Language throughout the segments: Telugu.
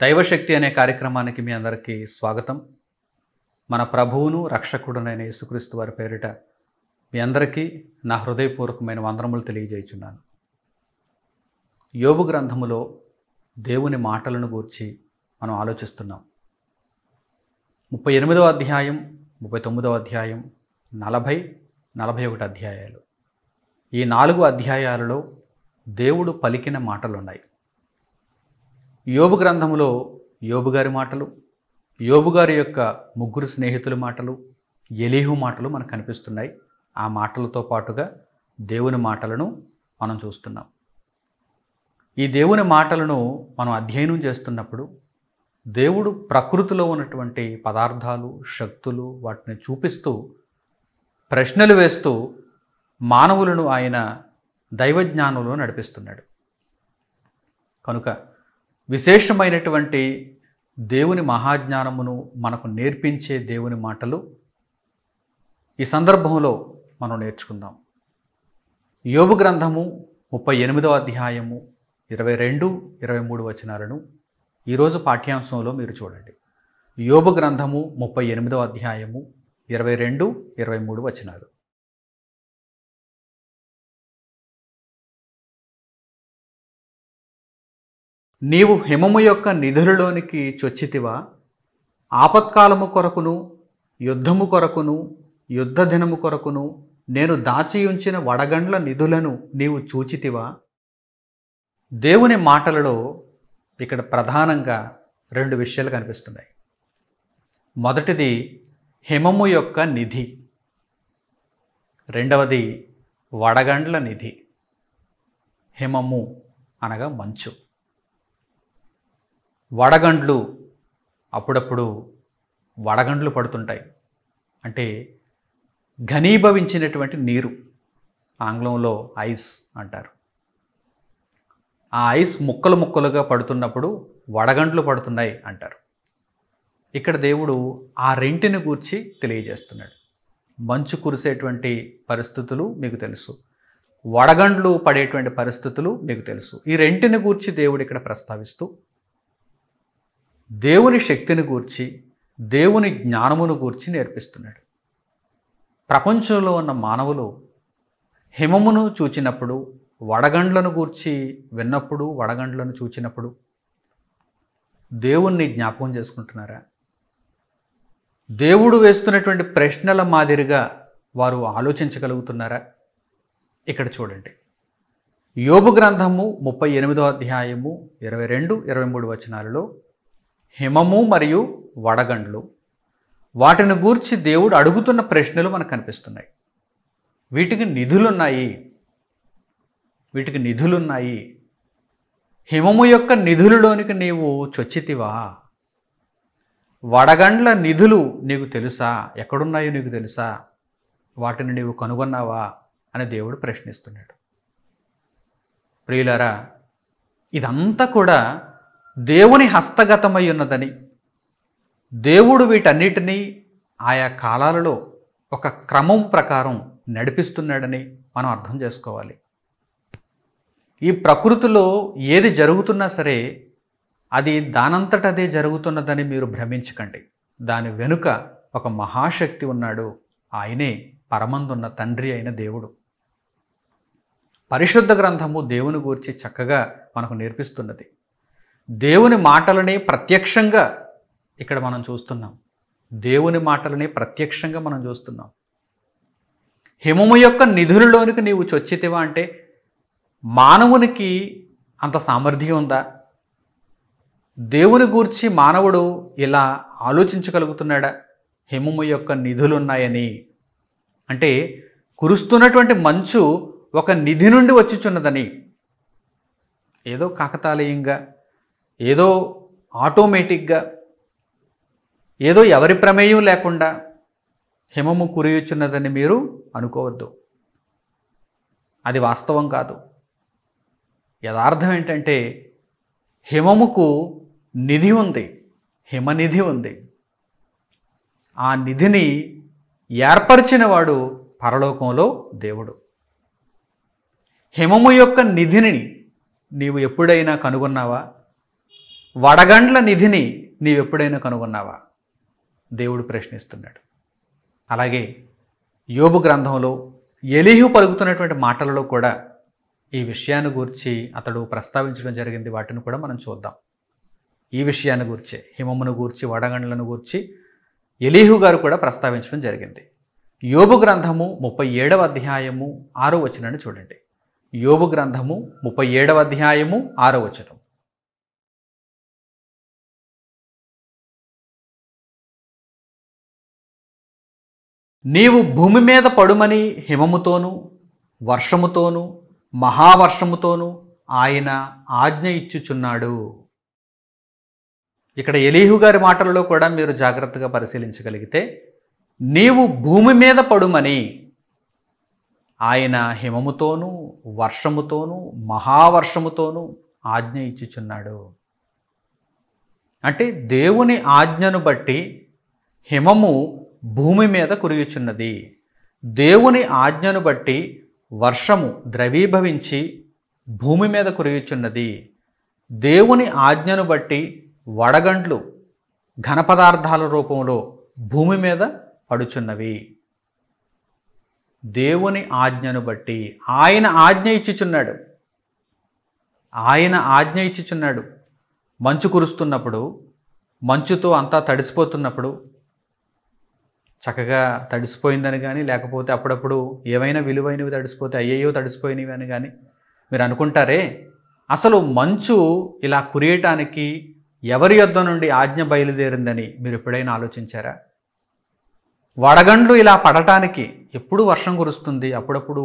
దైవశక్తి అనే కార్యక్రమానికి మీ అందరికీ స్వాగతం మన ప్రభువును రక్షకుడునైన యేసుక్రీస్తు వారి పేరిట మీ అందరికీ నా హృదయపూర్వకమైన వందనములు తెలియజేయుచున్నాను యోగు గ్రంథములో దేవుని మాటలను గూర్చి మనం ఆలోచిస్తున్నాం ముప్పై ఎనిమిదవ అధ్యాయం ముప్పై తొమ్మిదవ అధ్యాయం నలభై నలభై ఒకటి అధ్యాయాలు ఈ నాలుగు అధ్యాయాలలో దేవుడు పలికిన మాటలున్నాయి యోబు గ్రంథంలో యోబుగారి మాటలు యోబుగారి యొక్క ముగ్గురు స్నేహితుల మాటలు ఎలీహు మాటలు మనకు కనిపిస్తున్నాయి ఆ మాటలతో పాటుగా దేవుని మాటలను మనం చూస్తున్నాం ఈ దేవుని మాటలను మనం అధ్యయనం చేస్తున్నప్పుడు దేవుడు ప్రకృతిలో ఉన్నటువంటి పదార్థాలు శక్తులు వాటిని చూపిస్తూ ప్రశ్నలు వేస్తూ మానవులను ఆయన దైవజ్ఞానంలో నడిపిస్తున్నాడు కనుక విశేషమైనటువంటి దేవుని మహాజ్ఞానమును మనకు నేర్పించే దేవుని మాటలు ఈ సందర్భంలో మనం నేర్చుకుందాం యోగు గ్రంథము ముప్పై ఎనిమిదవ అధ్యాయము ఇరవై రెండు ఇరవై మూడు వచనాలను ఈరోజు పాఠ్యాంశంలో మీరు చూడండి యోగు గ్రంథము ముప్పై ఎనిమిదవ అధ్యాయము ఇరవై రెండు ఇరవై మూడు వచనాలు నీవు హిమము యొక్క నిధులలోనికి చొచ్చితివా ఆపత్కాలము కొరకును యుద్ధము కొరకును యుద్ధ దినము కొరకును నేను దాచియుంచిన వడగండ్ల నిధులను నీవు చూచితివా దేవుని మాటలలో ఇక్కడ ప్రధానంగా రెండు విషయాలు కనిపిస్తున్నాయి మొదటిది హిమము యొక్క నిధి రెండవది వడగండ్ల నిధి హిమము అనగా మంచు వడగండ్లు అప్పుడప్పుడు వడగండ్లు పడుతుంటాయి అంటే ఘనీభవించినటువంటి నీరు ఆంగ్లంలో ఐస్ అంటారు ఆ ఐస్ ముక్కలు ముక్కలుగా పడుతున్నప్పుడు వడగండ్లు పడుతున్నాయి అంటారు ఇక్కడ దేవుడు ఆ రెంటిని గూర్చి తెలియజేస్తున్నాడు మంచు కురిసేటువంటి పరిస్థితులు మీకు తెలుసు వడగండ్లు పడేటువంటి పరిస్థితులు మీకు తెలుసు ఈ రెంటిని గూర్చి దేవుడు ఇక్కడ ప్రస్తావిస్తూ దేవుని శక్తిని గూర్చి దేవుని జ్ఞానమును గూర్చి నేర్పిస్తున్నాడు ప్రపంచంలో ఉన్న మానవులు హిమమును చూచినప్పుడు వడగండ్లను గూర్చి విన్నప్పుడు వడగండ్లను చూచినప్పుడు దేవుణ్ణి జ్ఞాపకం చేసుకుంటున్నారా దేవుడు వేస్తున్నటువంటి ప్రశ్నల మాదిరిగా వారు ఆలోచించగలుగుతున్నారా ఇక్కడ చూడండి యోగు గ్రంథము ముప్పై ఎనిమిదో అధ్యాయము ఇరవై రెండు ఇరవై మూడు వచనాలలో హిమము మరియు వడగండ్లు వాటిని గూర్చి దేవుడు అడుగుతున్న ప్రశ్నలు మనకు కనిపిస్తున్నాయి వీటికి నిధులున్నాయి వీటికి నిధులున్నాయి హిమము యొక్క నిధులలోనికి నీవు చొచ్చితివా వడగండ్ల నిధులు నీకు తెలుసా ఎక్కడున్నాయో నీకు తెలుసా వాటిని నీవు కనుగొన్నావా అని దేవుడు ప్రశ్నిస్తున్నాడు ప్రియులారా ఇదంతా కూడా దేవుని హస్తగతమై ఉన్నదని దేవుడు వీటన్నిటినీ ఆయా కాలాలలో ఒక క్రమం ప్రకారం నడిపిస్తున్నాడని మనం అర్థం చేసుకోవాలి ఈ ప్రకృతిలో ఏది జరుగుతున్నా సరే అది దానంతటదే జరుగుతున్నదని మీరు భ్రమించకండి దాని వెనుక ఒక మహాశక్తి ఉన్నాడు ఆయనే పరమందున్న తండ్రి అయిన దేవుడు పరిశుద్ధ గ్రంథము దేవుని గూర్చి చక్కగా మనకు నేర్పిస్తున్నది దేవుని మాటలని ప్రత్యక్షంగా ఇక్కడ మనం చూస్తున్నాం దేవుని మాటలని ప్రత్యక్షంగా మనం చూస్తున్నాం హిమము యొక్క నిధులలోనికి నీవు చొచ్చితివా అంటే మానవునికి అంత సామర్థ్యం ఉందా దేవుని గూర్చి మానవుడు ఇలా ఆలోచించగలుగుతున్నాడా హిమము యొక్క నిధులున్నాయని అంటే కురుస్తున్నటువంటి మంచు ఒక నిధి నుండి వచ్చిచున్నదని ఏదో కాకతాళీయంగా ఏదో ఆటోమేటిక్గా ఏదో ఎవరి ప్రమేయం లేకుండా హిమము కురియుచున్నదని మీరు అనుకోవద్దు అది వాస్తవం కాదు యథార్థం ఏంటంటే హిమముకు నిధి ఉంది హిమనిధి ఉంది ఆ నిధిని ఏర్పరిచినవాడు పరలోకంలో దేవుడు హిమము యొక్క నిధిని నీవు ఎప్పుడైనా కనుగొన్నావా వడగండ్ల నిధిని నీవెప్పుడైనా కనుగొన్నావా దేవుడు ప్రశ్నిస్తున్నాడు అలాగే యోబు గ్రంథంలో ఎలీహు పలుకుతున్నటువంటి మాటలలో కూడా ఈ విషయాన్ని గురించి అతడు ప్రస్తావించడం జరిగింది వాటిని కూడా మనం చూద్దాం ఈ విషయాన్ని గురించి హిమమును గూర్చి వడగండ్లను గూర్చి ఎలీహు గారు కూడా ప్రస్తావించడం జరిగింది యోబు గ్రంథము ముప్పై ఏడవ అధ్యాయము ఆరో వచనాన్ని చూడండి యోబు గ్రంథము ముప్పై ఏడవ అధ్యాయము ఆరో వచనం నీవు భూమి మీద పడుమని హిమముతోనూ వర్షముతోనూ మహావర్షముతోనూ ఆయన ఆజ్ఞ ఇచ్చుచున్నాడు ఇక్కడ ఎలీహు గారి మాటల్లో కూడా మీరు జాగ్రత్తగా పరిశీలించగలిగితే నీవు భూమి మీద పడుమని ఆయన హిమముతోనూ వర్షముతోనూ మహావర్షముతోనూ ఆజ్ఞ ఇచ్చుచున్నాడు అంటే దేవుని ఆజ్ఞను బట్టి హిమము భూమి మీద కురిగిచున్నది దేవుని ఆజ్ఞను బట్టి వర్షము ద్రవీభవించి భూమి మీద కురిగిచున్నది దేవుని ఆజ్ఞను బట్టి వడగండ్లు ఘనపదార్థాల రూపంలో భూమి మీద పడుచున్నవి దేవుని ఆజ్ఞను బట్టి ఆయన ఆజ్ఞ ఇచ్చుచున్నాడు ఆయన ఆజ్ఞ ఇచ్చుచున్నాడు మంచు కురుస్తున్నప్పుడు మంచుతో అంతా తడిసిపోతున్నప్పుడు చక్కగా తడిసిపోయిందని కానీ లేకపోతే అప్పుడప్పుడు ఏవైనా విలువైనవి తడిసిపోతే అయ్యయో తడిసిపోయినవి అని కానీ మీరు అనుకుంటారే అసలు మంచు ఇలా కురియటానికి ఎవరి యొద్ద నుండి ఆజ్ఞ బయలుదేరిందని మీరు ఎప్పుడైనా ఆలోచించారా వడగండ్లు ఇలా పడటానికి ఎప్పుడు వర్షం కురుస్తుంది అప్పుడప్పుడు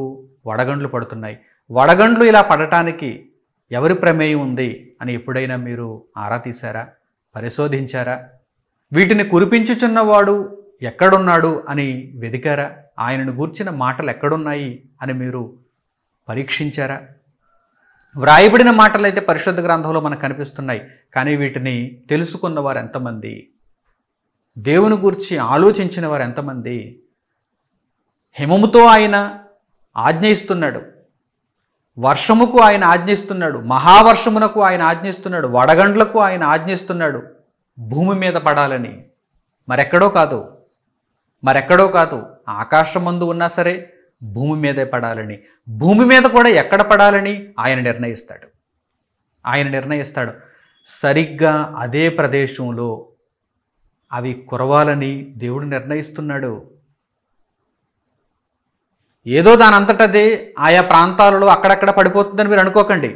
వడగండ్లు పడుతున్నాయి వడగండ్లు ఇలా పడటానికి ఎవరి ప్రమేయం ఉంది అని ఎప్పుడైనా మీరు ఆరా తీశారా పరిశోధించారా వీటిని కురిపించుచున్నవాడు ఎక్కడున్నాడు అని వెదికారా ఆయనను గూర్చిన మాటలు ఎక్కడున్నాయి అని మీరు పరీక్షించారా వ్రాయబడిన మాటలు అయితే పరిశుద్ధ గ్రంథంలో మనకు కనిపిస్తున్నాయి కానీ వీటిని తెలుసుకున్న వారు ఎంతమంది దేవుని గురించి ఆలోచించిన వారు ఎంతమంది హిమముతో ఆయన ఆజ్ఞయిస్తున్నాడు వర్షముకు ఆయన ఆజ్ఞయిస్తున్నాడు మహావర్షమునకు ఆయన ఆజ్ఞయిస్తున్నాడు వడగండ్లకు ఆయన ఆజ్ఞయిస్తున్నాడు భూమి మీద పడాలని మరెక్కడో కాదు మరెక్కడో కాదు ఆకాశం మందు ఉన్నా సరే భూమి మీదే పడాలని భూమి మీద కూడా ఎక్కడ పడాలని ఆయన నిర్ణయిస్తాడు ఆయన నిర్ణయిస్తాడు సరిగ్గా అదే ప్రదేశంలో అవి కురవాలని దేవుడు నిర్ణయిస్తున్నాడు ఏదో దానంతటదే ఆయా ప్రాంతాలలో అక్కడక్కడ పడిపోతుందని మీరు అనుకోకండి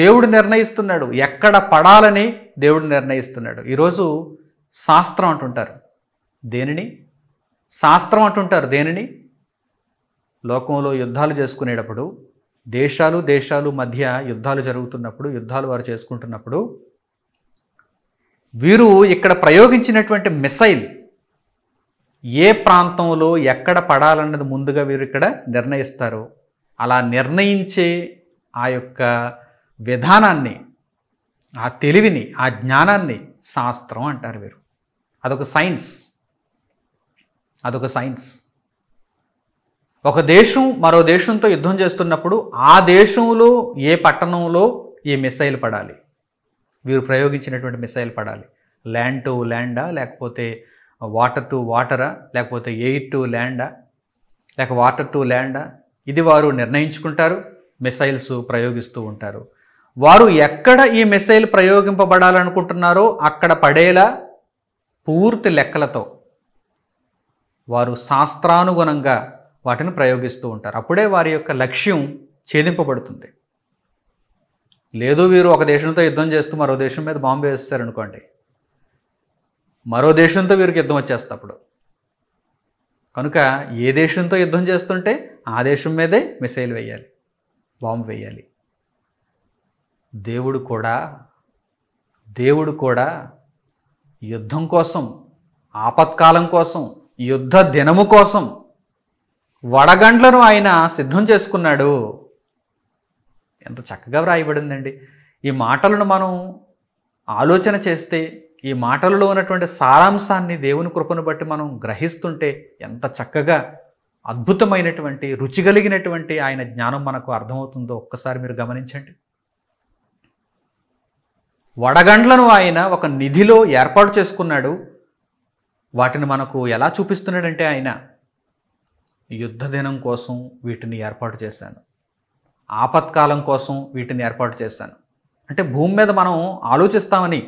దేవుడు నిర్ణయిస్తున్నాడు ఎక్కడ పడాలని దేవుడు నిర్ణయిస్తున్నాడు ఈరోజు శాస్త్రం అంటుంటారు దేనిని శాస్త్రం అంటుంటారు దేనిని లోకంలో యుద్ధాలు చేసుకునేటప్పుడు దేశాలు దేశాలు మధ్య యుద్ధాలు జరుగుతున్నప్పుడు యుద్ధాలు వారు చేసుకుంటున్నప్పుడు వీరు ఇక్కడ ప్రయోగించినటువంటి మిసైల్ ఏ ప్రాంతంలో ఎక్కడ పడాలన్నది ముందుగా వీరు ఇక్కడ నిర్ణయిస్తారు అలా నిర్ణయించే ఆ యొక్క విధానాన్ని ఆ తెలివిని ఆ జ్ఞానాన్ని శాస్త్రం అంటారు వీరు అదొక సైన్స్ అదొక సైన్స్ ఒక దేశం మరో దేశంతో యుద్ధం చేస్తున్నప్పుడు ఆ దేశంలో ఏ పట్టణంలో ఏ మిసైల్ పడాలి వీరు ప్రయోగించినటువంటి మిసైల్ పడాలి ల్యాండ్ టు ల్యాండా లేకపోతే వాటర్ టు వాటరా లేకపోతే ఎయిర్ టు ల్యాండా లేక వాటర్ టు ల్యాండా ఇది వారు నిర్ణయించుకుంటారు మిసైల్స్ ప్రయోగిస్తూ ఉంటారు వారు ఎక్కడ ఈ మిసైల్ ప్రయోగింపబడాలనుకుంటున్నారో అక్కడ పడేలా పూర్తి లెక్కలతో వారు శాస్త్రానుగుణంగా వాటిని ప్రయోగిస్తూ ఉంటారు అప్పుడే వారి యొక్క లక్ష్యం ఛేదింపబడుతుంది లేదు వీరు ఒక దేశంతో యుద్ధం చేస్తూ మరో దేశం మీద బాంబు వేస్తారనుకోండి మరో దేశంతో వీరికి యుద్ధం వచ్చేస్తప్పుడు అప్పుడు కనుక ఏ దేశంతో యుద్ధం చేస్తుంటే ఆ దేశం మీదే మిసైల్ వేయాలి బాంబు వేయాలి దేవుడు కూడా దేవుడు కూడా యుద్ధం కోసం ఆపత్కాలం కోసం యుద్ధ దినము కోసం వడగండ్లను ఆయన సిద్ధం చేసుకున్నాడు ఎంత చక్కగా వ్రాయబడిందండి ఈ మాటలను మనం ఆలోచన చేస్తే ఈ మాటలలో ఉన్నటువంటి సారాంశాన్ని దేవుని కృపను బట్టి మనం గ్రహిస్తుంటే ఎంత చక్కగా అద్భుతమైనటువంటి రుచి కలిగినటువంటి ఆయన జ్ఞానం మనకు అర్థమవుతుందో ఒక్కసారి మీరు గమనించండి వడగండ్లను ఆయన ఒక నిధిలో ఏర్పాటు చేసుకున్నాడు వాటిని మనకు ఎలా చూపిస్తున్నాడంటే ఆయన యుద్ధ దినం కోసం వీటిని ఏర్పాటు చేశాను ఆపత్కాలం కోసం వీటిని ఏర్పాటు చేశాను అంటే భూమి మీద మనం ఆలోచిస్తామని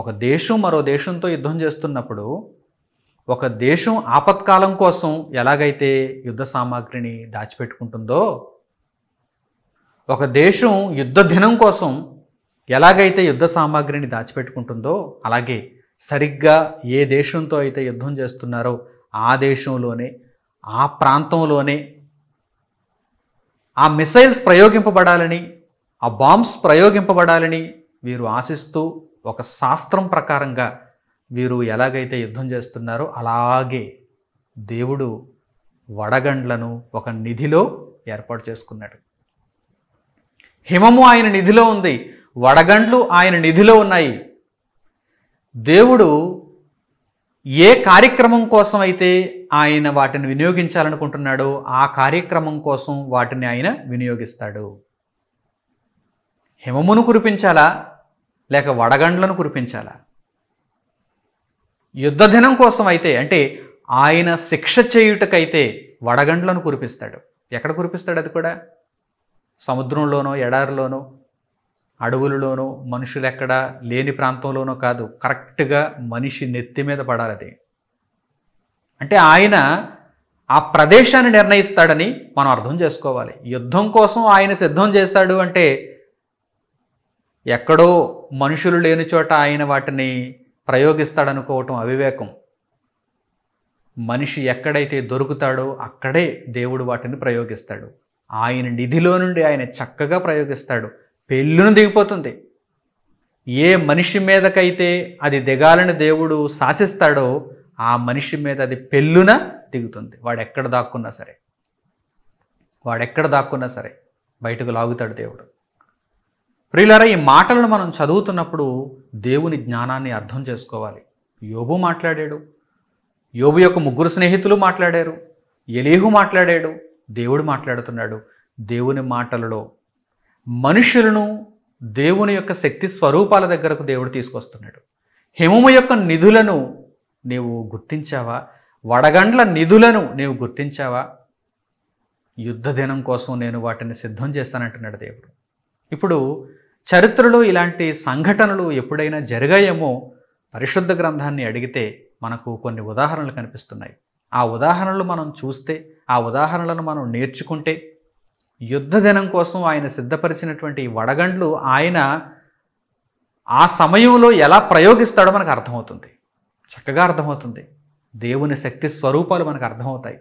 ఒక దేశం మరో దేశంతో యుద్ధం చేస్తున్నప్పుడు ఒక దేశం ఆపత్కాలం కోసం ఎలాగైతే యుద్ధ సామాగ్రిని దాచిపెట్టుకుంటుందో ఒక దేశం యుద్ధ దినం కోసం ఎలాగైతే యుద్ధ సామాగ్రిని దాచిపెట్టుకుంటుందో అలాగే సరిగ్గా ఏ దేశంతో అయితే యుద్ధం చేస్తున్నారో ఆ దేశంలోనే ఆ ప్రాంతంలోనే ఆ మిసైల్స్ ప్రయోగింపబడాలని ఆ బాంబ్స్ ప్రయోగింపబడాలని వీరు ఆశిస్తూ ఒక శాస్త్రం ప్రకారంగా వీరు ఎలాగైతే యుద్ధం చేస్తున్నారో అలాగే దేవుడు వడగండ్లను ఒక నిధిలో ఏర్పాటు చేసుకున్నాడు హిమము ఆయన నిధిలో ఉంది వడగండ్లు ఆయన నిధిలో ఉన్నాయి దేవుడు ఏ కార్యక్రమం కోసం అయితే ఆయన వాటిని వినియోగించాలనుకుంటున్నాడో ఆ కార్యక్రమం కోసం వాటిని ఆయన వినియోగిస్తాడు హిమమును కురిపించాలా లేక వడగండ్లను కురిపించాలా యుద్ధ దినం కోసం అయితే అంటే ఆయన శిక్ష చేయుటకైతే వడగండ్లను కురిపిస్తాడు ఎక్కడ కురిపిస్తాడు అది కూడా సముద్రంలోనో ఎడారిలోనో అడవులలోనో మనుషులు ఎక్కడా లేని ప్రాంతంలోనో కాదు కరెక్ట్గా మనిషి నెత్తి మీద పడాలి అది అంటే ఆయన ఆ ప్రదేశాన్ని నిర్ణయిస్తాడని మనం అర్థం చేసుకోవాలి యుద్ధం కోసం ఆయన సిద్ధం చేశాడు అంటే ఎక్కడో మనుషులు లేని చోట ఆయన వాటిని ప్రయోగిస్తాడనుకోవటం అవివేకం మనిషి ఎక్కడైతే దొరుకుతాడో అక్కడే దేవుడు వాటిని ప్రయోగిస్తాడు ఆయన నిధిలో నుండి ఆయన చక్కగా ప్రయోగిస్తాడు పెళ్ళును దిగిపోతుంది ఏ మనిషి మీదకైతే అది దిగాలని దేవుడు శాసిస్తాడో ఆ మనిషి మీద అది పెళ్ళున దిగుతుంది వాడు ఎక్కడ దాక్కున్నా సరే వాడెక్కడ దాక్కున్నా సరే బయటకు లాగుతాడు దేవుడు ప్రియులారా ఈ మాటలను మనం చదువుతున్నప్పుడు దేవుని జ్ఞానాన్ని అర్థం చేసుకోవాలి యోబు మాట్లాడాడు యోబు యొక్క ముగ్గురు స్నేహితులు మాట్లాడారు ఎలీహు మాట్లాడాడు దేవుడు మాట్లాడుతున్నాడు దేవుని మాటలలో మనుషులను దేవుని యొక్క శక్తి స్వరూపాల దగ్గరకు దేవుడు తీసుకొస్తున్నాడు హిమము యొక్క నిధులను నీవు గుర్తించావా వడగండ్ల నిధులను నీవు గుర్తించావా యుద్ధ దినం కోసం నేను వాటిని సిద్ధం చేస్తానంటున్నాడు దేవుడు ఇప్పుడు చరిత్రలో ఇలాంటి సంఘటనలు ఎప్పుడైనా జరిగాయేమో పరిశుద్ధ గ్రంథాన్ని అడిగితే మనకు కొన్ని ఉదాహరణలు కనిపిస్తున్నాయి ఆ ఉదాహరణలు మనం చూస్తే ఆ ఉదాహరణలను మనం నేర్చుకుంటే యుద్ధ దినం కోసం ఆయన సిద్ధపరిచినటువంటి వడగండ్లు ఆయన ఆ సమయంలో ఎలా ప్రయోగిస్తాడో మనకు అర్థమవుతుంది చక్కగా అర్థమవుతుంది దేవుని శక్తి స్వరూపాలు మనకు అర్థమవుతాయి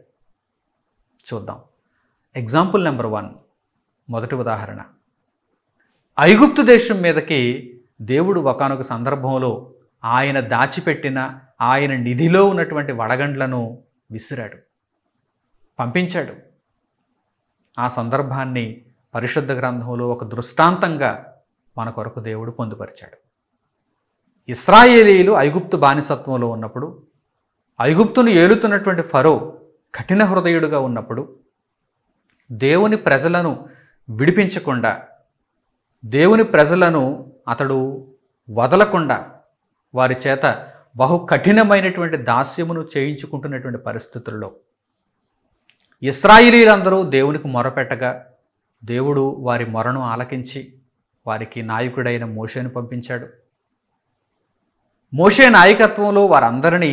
చూద్దాం ఎగ్జాంపుల్ నెంబర్ వన్ మొదటి ఉదాహరణ ఐగుప్తు దేశం మీదకి దేవుడు ఒకనొక సందర్భంలో ఆయన దాచిపెట్టిన ఆయన నిధిలో ఉన్నటువంటి వడగండ్లను విసిరాడు పంపించాడు ఆ సందర్భాన్ని పరిశుద్ధ గ్రంథంలో ఒక దృష్టాంతంగా మన కొరకు దేవుడు పొందుపరిచాడు ఇస్రాయేలీలు ఐగుప్తు బానిసత్వంలో ఉన్నప్పుడు ఐగుప్తును ఏలుతున్నటువంటి ఫరో కఠిన హృదయుడుగా ఉన్నప్పుడు దేవుని ప్రజలను విడిపించకుండా దేవుని ప్రజలను అతడు వదలకుండా వారి చేత బహు కఠినమైనటువంటి దాస్యమును చేయించుకుంటున్నటువంటి పరిస్థితుల్లో ఇస్రాయిలీలందరూ దేవునికి మొరపెట్టగా దేవుడు వారి మొరను ఆలకించి వారికి నాయకుడైన మోషేను పంపించాడు మోషే నాయకత్వంలో వారందరినీ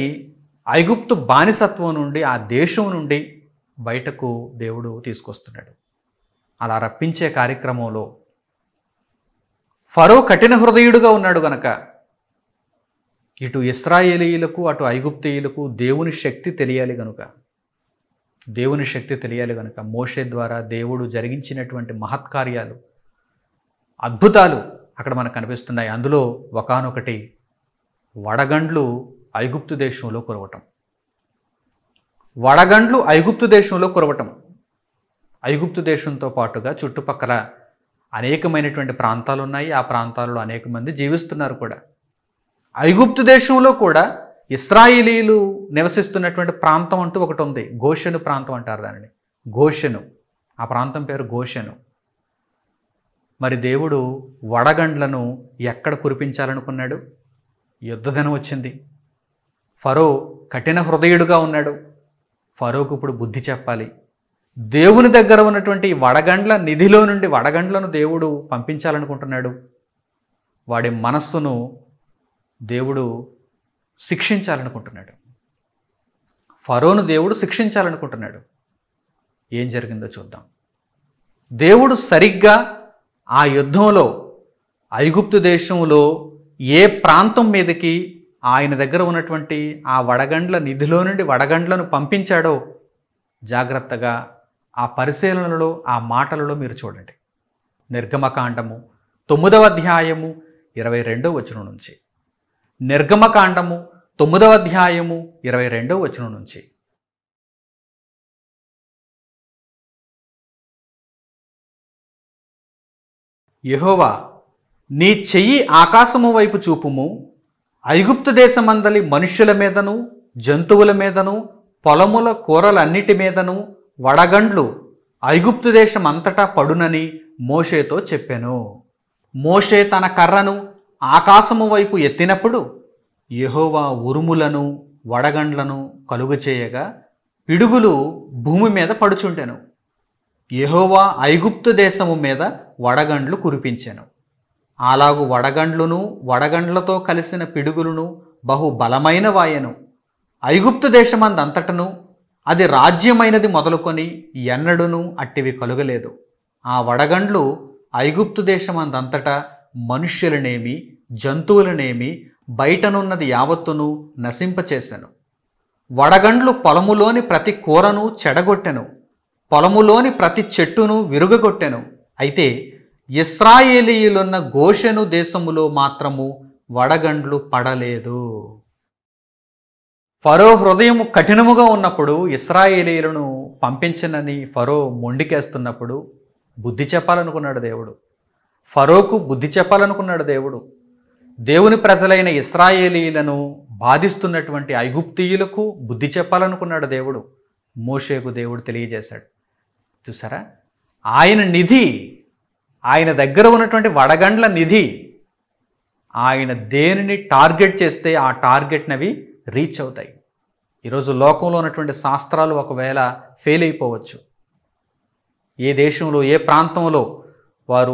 ఐగుప్తు బానిసత్వం నుండి ఆ దేశం నుండి బయటకు దేవుడు తీసుకొస్తున్నాడు అలా రప్పించే కార్యక్రమంలో ఫరో కఠిన హృదయుడుగా ఉన్నాడు గనక ఇటు ఇస్రాయేలీలకు అటు ఐగుప్తీయులకు దేవుని శక్తి తెలియాలి గనుక దేవుని శక్తి తెలియాలి కనుక మోషే ద్వారా దేవుడు జరిగించినటువంటి మహత్కార్యాలు అద్భుతాలు అక్కడ మనకు కనిపిస్తున్నాయి అందులో ఒకనొకటి వడగండ్లు ఐగుప్తు దేశంలో కురవటం వడగండ్లు ఐగుప్తు దేశంలో కురవటం ఐగుప్తు దేశంతో పాటుగా చుట్టుపక్కల అనేకమైనటువంటి ప్రాంతాలు ఉన్నాయి ఆ ప్రాంతాలలో అనేక మంది జీవిస్తున్నారు కూడా ఐగుప్తు దేశంలో కూడా ఇస్రాయిలీలు నివసిస్తున్నటువంటి ప్రాంతం అంటూ ఒకటి ఉంది ఘోషను ప్రాంతం అంటారు దానిని ఘోషను ఆ ప్రాంతం పేరు ఘోషను మరి దేవుడు వడగండ్లను ఎక్కడ కురిపించాలనుకున్నాడు యుద్ధధనం వచ్చింది ఫరో కఠిన హృదయుడుగా ఉన్నాడు ఫరోకు ఇప్పుడు బుద్ధి చెప్పాలి దేవుని దగ్గర ఉన్నటువంటి వడగండ్ల నిధిలో నుండి వడగండ్లను దేవుడు పంపించాలనుకుంటున్నాడు వాడి మనస్సును దేవుడు శిక్షించాలనుకుంటున్నాడు ఫరోను దేవుడు శిక్షించాలనుకుంటున్నాడు ఏం జరిగిందో చూద్దాం దేవుడు సరిగ్గా ఆ యుద్ధంలో ఐగుప్తు దేశంలో ఏ ప్రాంతం మీదకి ఆయన దగ్గర ఉన్నటువంటి ఆ వడగండ్ల నిధిలో నుండి వడగండ్లను పంపించాడో జాగ్రత్తగా ఆ పరిశీలనలో ఆ మాటలలో మీరు చూడండి నిర్గమకాండము తొమ్మిదవ అధ్యాయము ఇరవై రెండో వచనం నుంచి నిర్గమకాండము తొమ్మిదవ అధ్యాయము ఇరవై రెండవ వచనం నుంచి యహోవా నీ చెయ్యి ఆకాశము వైపు చూపుము ఐగుప్తు దేశమందలి మనుష్యుల మీదను జంతువుల మీదను పొలముల కూరలన్నిటి మీదను వడగండ్లు ఐగుప్తు దేశం అంతటా పడునని మోషేతో చెప్పెను మోషే తన కర్రను ఆకాశము వైపు ఎత్తినప్పుడు యహోవా ఉరుములను వడగండ్లను కలుగుచేయగా పిడుగులు భూమి మీద పడుచుండెను యహోవా ఐగుప్తు దేశము మీద వడగండ్లు కురిపించెను అలాగు వడగండ్లును వడగండ్లతో కలిసిన పిడుగులను బహు బలమైన వాయను ఐగుప్తు దేశమందంతటను అది రాజ్యమైనది మొదలుకొని ఎన్నడూను అట్టివి కలుగలేదు ఆ వడగండ్లు ఐగుప్తు దేశమందంతటా మనుష్యులనేమి జంతువులనేమి బయటనున్నది యావత్తును నశింపచేశాను వడగండ్లు పొలములోని ప్రతి కూరను చెడగొట్టెను పొలములోని ప్రతి చెట్టును విరుగగొట్టెను అయితే ఇస్రాయేలీయులున్న గోషెను దేశములో మాత్రము వడగండ్లు పడలేదు ఫరో హృదయం కఠినముగా ఉన్నప్పుడు ఇస్రాయేలీలను పంపించనని ఫరో మొండికేస్తున్నప్పుడు బుద్ధి చెప్పాలనుకున్నాడు దేవుడు ఫరోకు బుద్ధి చెప్పాలనుకున్నాడు దేవుడు దేవుని ప్రజలైన ఇస్రాయేలీలను బాధిస్తున్నటువంటి ఐగుప్తీయులకు బుద్ధి చెప్పాలనుకున్నాడు దేవుడు మోషేకు దేవుడు తెలియజేశాడు చూసారా ఆయన నిధి ఆయన దగ్గర ఉన్నటువంటి వడగండ్ల నిధి ఆయన దేనిని టార్గెట్ చేస్తే ఆ టార్గెట్నవి రీచ్ అవుతాయి ఈరోజు లోకంలో ఉన్నటువంటి శాస్త్రాలు ఒకవేళ ఫెయిల్ అయిపోవచ్చు ఏ దేశంలో ఏ ప్రాంతంలో వారు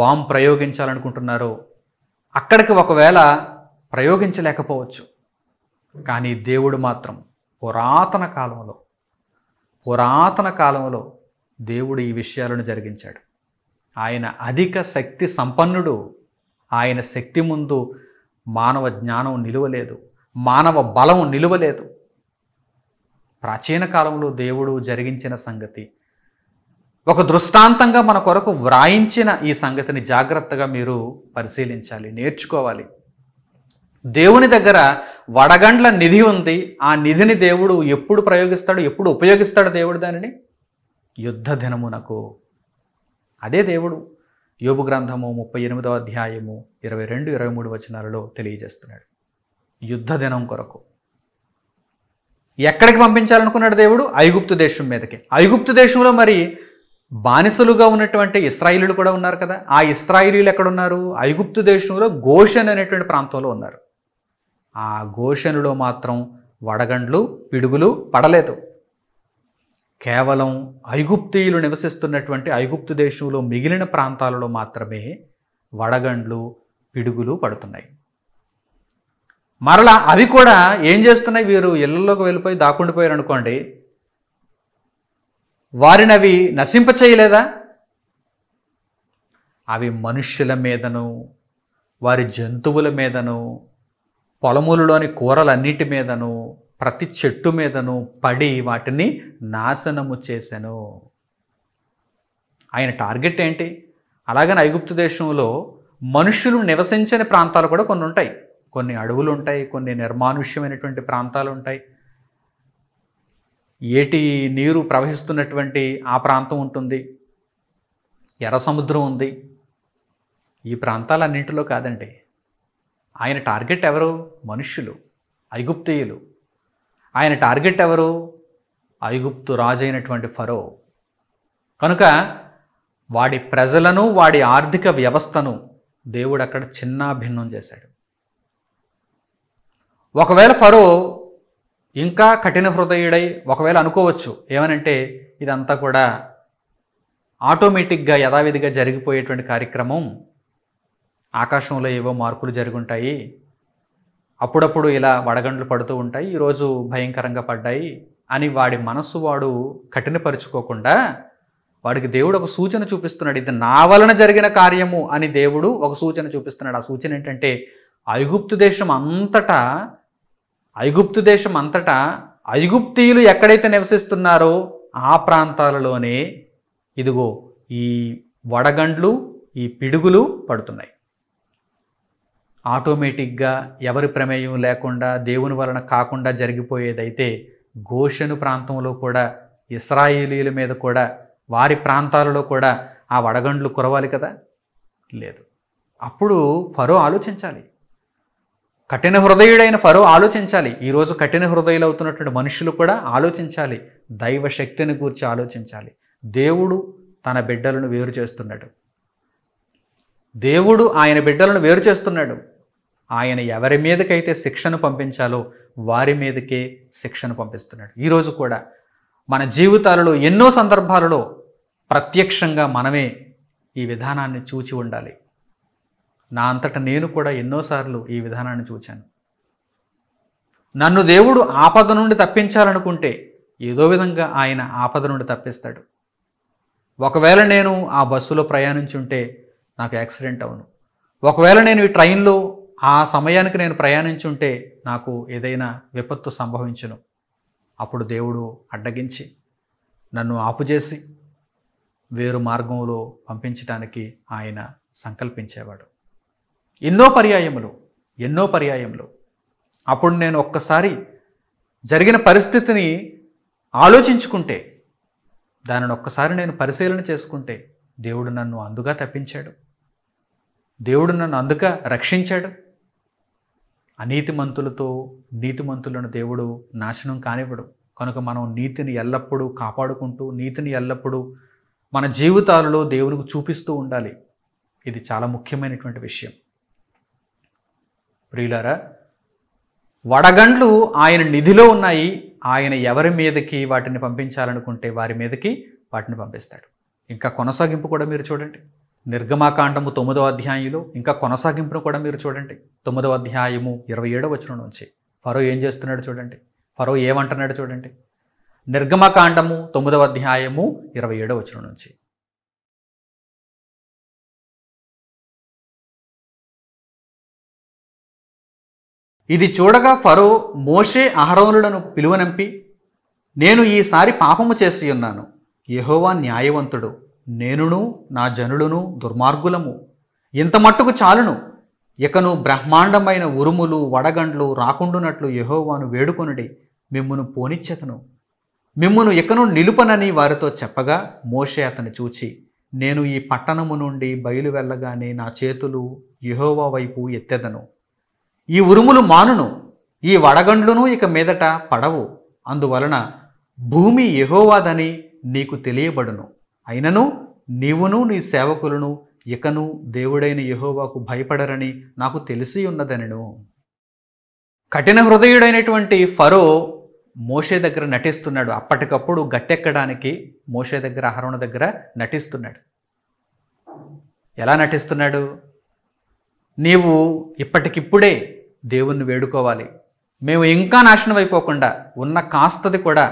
బాంబు ప్రయోగించాలనుకుంటున్నారో అక్కడికి ఒకవేళ ప్రయోగించలేకపోవచ్చు కానీ దేవుడు మాత్రం పురాతన కాలంలో పురాతన కాలంలో దేవుడు ఈ విషయాలను జరిగించాడు ఆయన అధిక శక్తి సంపన్నుడు ఆయన శక్తి ముందు మానవ జ్ఞానం నిలువలేదు మానవ బలం నిలువలేదు ప్రాచీన కాలంలో దేవుడు జరిగించిన సంగతి ఒక దృష్టాంతంగా మన కొరకు వ్రాయించిన ఈ సంగతిని జాగ్రత్తగా మీరు పరిశీలించాలి నేర్చుకోవాలి దేవుని దగ్గర వడగండ్ల నిధి ఉంది ఆ నిధిని దేవుడు ఎప్పుడు ప్రయోగిస్తాడు ఎప్పుడు ఉపయోగిస్తాడు దేవుడు దానిని యుద్ధ దినమునకు అదే దేవుడు యోగు గ్రంథము ముప్పై ఎనిమిదో అధ్యాయము ఇరవై రెండు ఇరవై మూడు వచనాలలో తెలియజేస్తున్నాడు యుద్ధ దినం కొరకు ఎక్కడికి పంపించాలనుకున్నాడు దేవుడు ఐగుప్తు దేశం మీదకి ఐగుప్తు దేశంలో మరి బానిసలుగా ఉన్నటువంటి ఇస్రాయిలీలు కూడా ఉన్నారు కదా ఆ ఇస్రాయిలీలు ఎక్కడున్నారు ఐగుప్తు దేశంలో గోషన్ అనేటువంటి ప్రాంతంలో ఉన్నారు ఆ గోషనులో మాత్రం వడగండ్లు పిడుగులు పడలేదు కేవలం ఐగుప్తీయులు నివసిస్తున్నటువంటి ఐగుప్తు దేశంలో మిగిలిన ప్రాంతాలలో మాత్రమే వడగండ్లు పిడుగులు పడుతున్నాయి మరలా అవి కూడా ఏం చేస్తున్నాయి వీరు ఇళ్లలోకి వెళ్ళిపోయి దాక్కుండిపోయారు అనుకోండి వారినవి నశింపచేయలేదా అవి మనుష్యుల మీదను వారి జంతువుల మీదను పొలములలోని కూరలన్నిటి మీదను ప్రతి చెట్టు మీదను పడి వాటిని నాశనము చేశాను ఆయన టార్గెట్ ఏంటి అలాగని ఐగుప్తు దేశంలో మనుషులు నివసించని ప్రాంతాలు కూడా కొన్ని ఉంటాయి కొన్ని అడవులు ఉంటాయి కొన్ని నిర్మానుష్యమైనటువంటి ప్రాంతాలు ఉంటాయి ఏటి నీరు ప్రవహిస్తున్నటువంటి ఆ ప్రాంతం ఉంటుంది ఎర్ర సముద్రం ఉంది ఈ ప్రాంతాలన్నింటిలో కాదండి ఆయన టార్గెట్ ఎవరు మనుష్యులు ఐగుప్తీయులు ఆయన టార్గెట్ ఎవరు ఐగుప్తు రాజైనటువంటి ఫరో కనుక వాడి ప్రజలను వాడి ఆర్థిక వ్యవస్థను దేవుడు అక్కడ చిన్నాభిన్నం చేశాడు ఒకవేళ ఫరో ఇంకా కఠిన హృదయుడై ఒకవేళ అనుకోవచ్చు ఏమనంటే ఇదంతా కూడా ఆటోమేటిక్గా యథావిధిగా జరిగిపోయేటువంటి కార్యక్రమం ఆకాశంలో ఏవో మార్పులు జరుగుంటాయి అప్పుడప్పుడు ఇలా వడగండ్లు పడుతూ ఉంటాయి ఈరోజు భయంకరంగా పడ్డాయి అని వాడి మనస్సు వాడు కఠినపరుచుకోకుండా వాడికి దేవుడు ఒక సూచన చూపిస్తున్నాడు ఇది నా వలన జరిగిన కార్యము అని దేవుడు ఒక సూచన చూపిస్తున్నాడు ఆ సూచన ఏంటంటే ఐగుప్తు దేశం అంతటా ఐగుప్తు దేశం అంతటా ఐగుప్తీయులు ఎక్కడైతే నివసిస్తున్నారో ఆ ప్రాంతాలలోనే ఇదిగో ఈ వడగండ్లు ఈ పిడుగులు పడుతున్నాయి ఆటోమేటిక్గా ఎవరి ప్రమేయం లేకుండా దేవుని వలన కాకుండా జరిగిపోయేదైతే గోషను ప్రాంతంలో కూడా ఇస్రాయేలీల మీద కూడా వారి ప్రాంతాలలో కూడా ఆ వడగండ్లు కురవాలి కదా లేదు అప్పుడు ఫరో ఆలోచించాలి కఠిన హృదయుడైన ఫరో ఆలోచించాలి ఈరోజు కఠిన హృదయులు అవుతున్నటువంటి మనుషులు కూడా ఆలోచించాలి దైవ శక్తిని గురించి ఆలోచించాలి దేవుడు తన బిడ్డలను వేరు చేస్తున్నాడు దేవుడు ఆయన బిడ్డలను వేరు చేస్తున్నాడు ఆయన ఎవరి మీదకైతే శిక్షను పంపించాలో వారి మీదకే శిక్షను పంపిస్తున్నాడు ఈరోజు కూడా మన జీవితాలలో ఎన్నో సందర్భాలలో ప్రత్యక్షంగా మనమే ఈ విధానాన్ని చూచి ఉండాలి నా అంతట నేను కూడా ఎన్నోసార్లు ఈ విధానాన్ని చూచాను నన్ను దేవుడు ఆపద నుండి తప్పించాలనుకుంటే ఏదో విధంగా ఆయన ఆపద నుండి తప్పిస్తాడు ఒకవేళ నేను ఆ బస్సులో ప్రయాణించుంటే నాకు యాక్సిడెంట్ అవును ఒకవేళ నేను ఈ ట్రైన్లో ఆ సమయానికి నేను ప్రయాణించుంటే నాకు ఏదైనా విపత్తు సంభవించును అప్పుడు దేవుడు అడ్డగించి నన్ను ఆపుచేసి వేరు మార్గంలో పంపించటానికి ఆయన సంకల్పించేవాడు ఎన్నో పర్యాయములు ఎన్నో పర్యాయములు అప్పుడు నేను ఒక్కసారి జరిగిన పరిస్థితిని ఆలోచించుకుంటే దానిని ఒక్కసారి నేను పరిశీలన చేసుకుంటే దేవుడు నన్ను అందుగా తప్పించాడు దేవుడు నన్ను అందుగా రక్షించాడు అనీతిమంతులతో నీతిమంతులను దేవుడు నాశనం కానివ్వడు కనుక మనం నీతిని ఎల్లప్పుడూ కాపాడుకుంటూ నీతిని ఎల్లప్పుడూ మన జీవితాలలో దేవునికి చూపిస్తూ ఉండాలి ఇది చాలా ముఖ్యమైనటువంటి విషయం ప్రియులారా వడగండ్లు ఆయన నిధిలో ఉన్నాయి ఆయన ఎవరి మీదకి వాటిని పంపించాలనుకుంటే వారి మీదకి వాటిని పంపిస్తాడు ఇంకా కొనసాగింపు కూడా మీరు చూడండి నిర్గమాకాండము తొమ్మిదవ అధ్యాయంలో ఇంకా కొనసాగింపును కూడా మీరు చూడండి తొమ్మిదవ అధ్యాయము ఇరవై ఏడవ వచనం నుంచి ఫరో ఏం చేస్తున్నాడు చూడండి ఫరో ఏమంటున్నాడు చూడండి నిర్గమకాండము తొమ్మిదవ అధ్యాయము ఇరవై ఏడవ వచనం నుంచి ఇది చూడగా ఫరో మోషే అహరోనులను పిలువనంపి నేను ఈసారి పాపము చేసి ఉన్నాను యహోవా న్యాయవంతుడు నేనును నా జనులును దుర్మార్గులము ఇంత మట్టుకు చాలును ఇకను బ్రహ్మాండమైన ఉరుములు వడగండ్లు రాకుండునట్లు యహోవాను వేడుకొనుడి మిమ్మును పోనిచ్చతను మిమ్మును ఇకను నిలుపనని వారితో చెప్పగా మోషే అతను చూచి నేను ఈ పట్టణము నుండి బయలు వెళ్ళగానే నా చేతులు యహోవా వైపు ఎత్తెదను ఈ ఉరుములు మానును ఈ వడగండ్లును ఇక మీదట పడవు అందువలన భూమి యహోవాదని నీకు తెలియబడును అయినను నీవును నీ సేవకులను ఇకను దేవుడైన యహోవాకు భయపడరని నాకు తెలిసి ఉన్నదనను కఠిన హృదయుడైనటువంటి ఫరో మోషే దగ్గర నటిస్తున్నాడు అప్పటికప్పుడు గట్టెక్కడానికి మోషే దగ్గర అహరణ దగ్గర నటిస్తున్నాడు ఎలా నటిస్తున్నాడు నీవు ఇప్పటికిప్పుడే దేవుణ్ణి వేడుకోవాలి మేము ఇంకా నాశనం అయిపోకుండా ఉన్న కాస్తది కూడా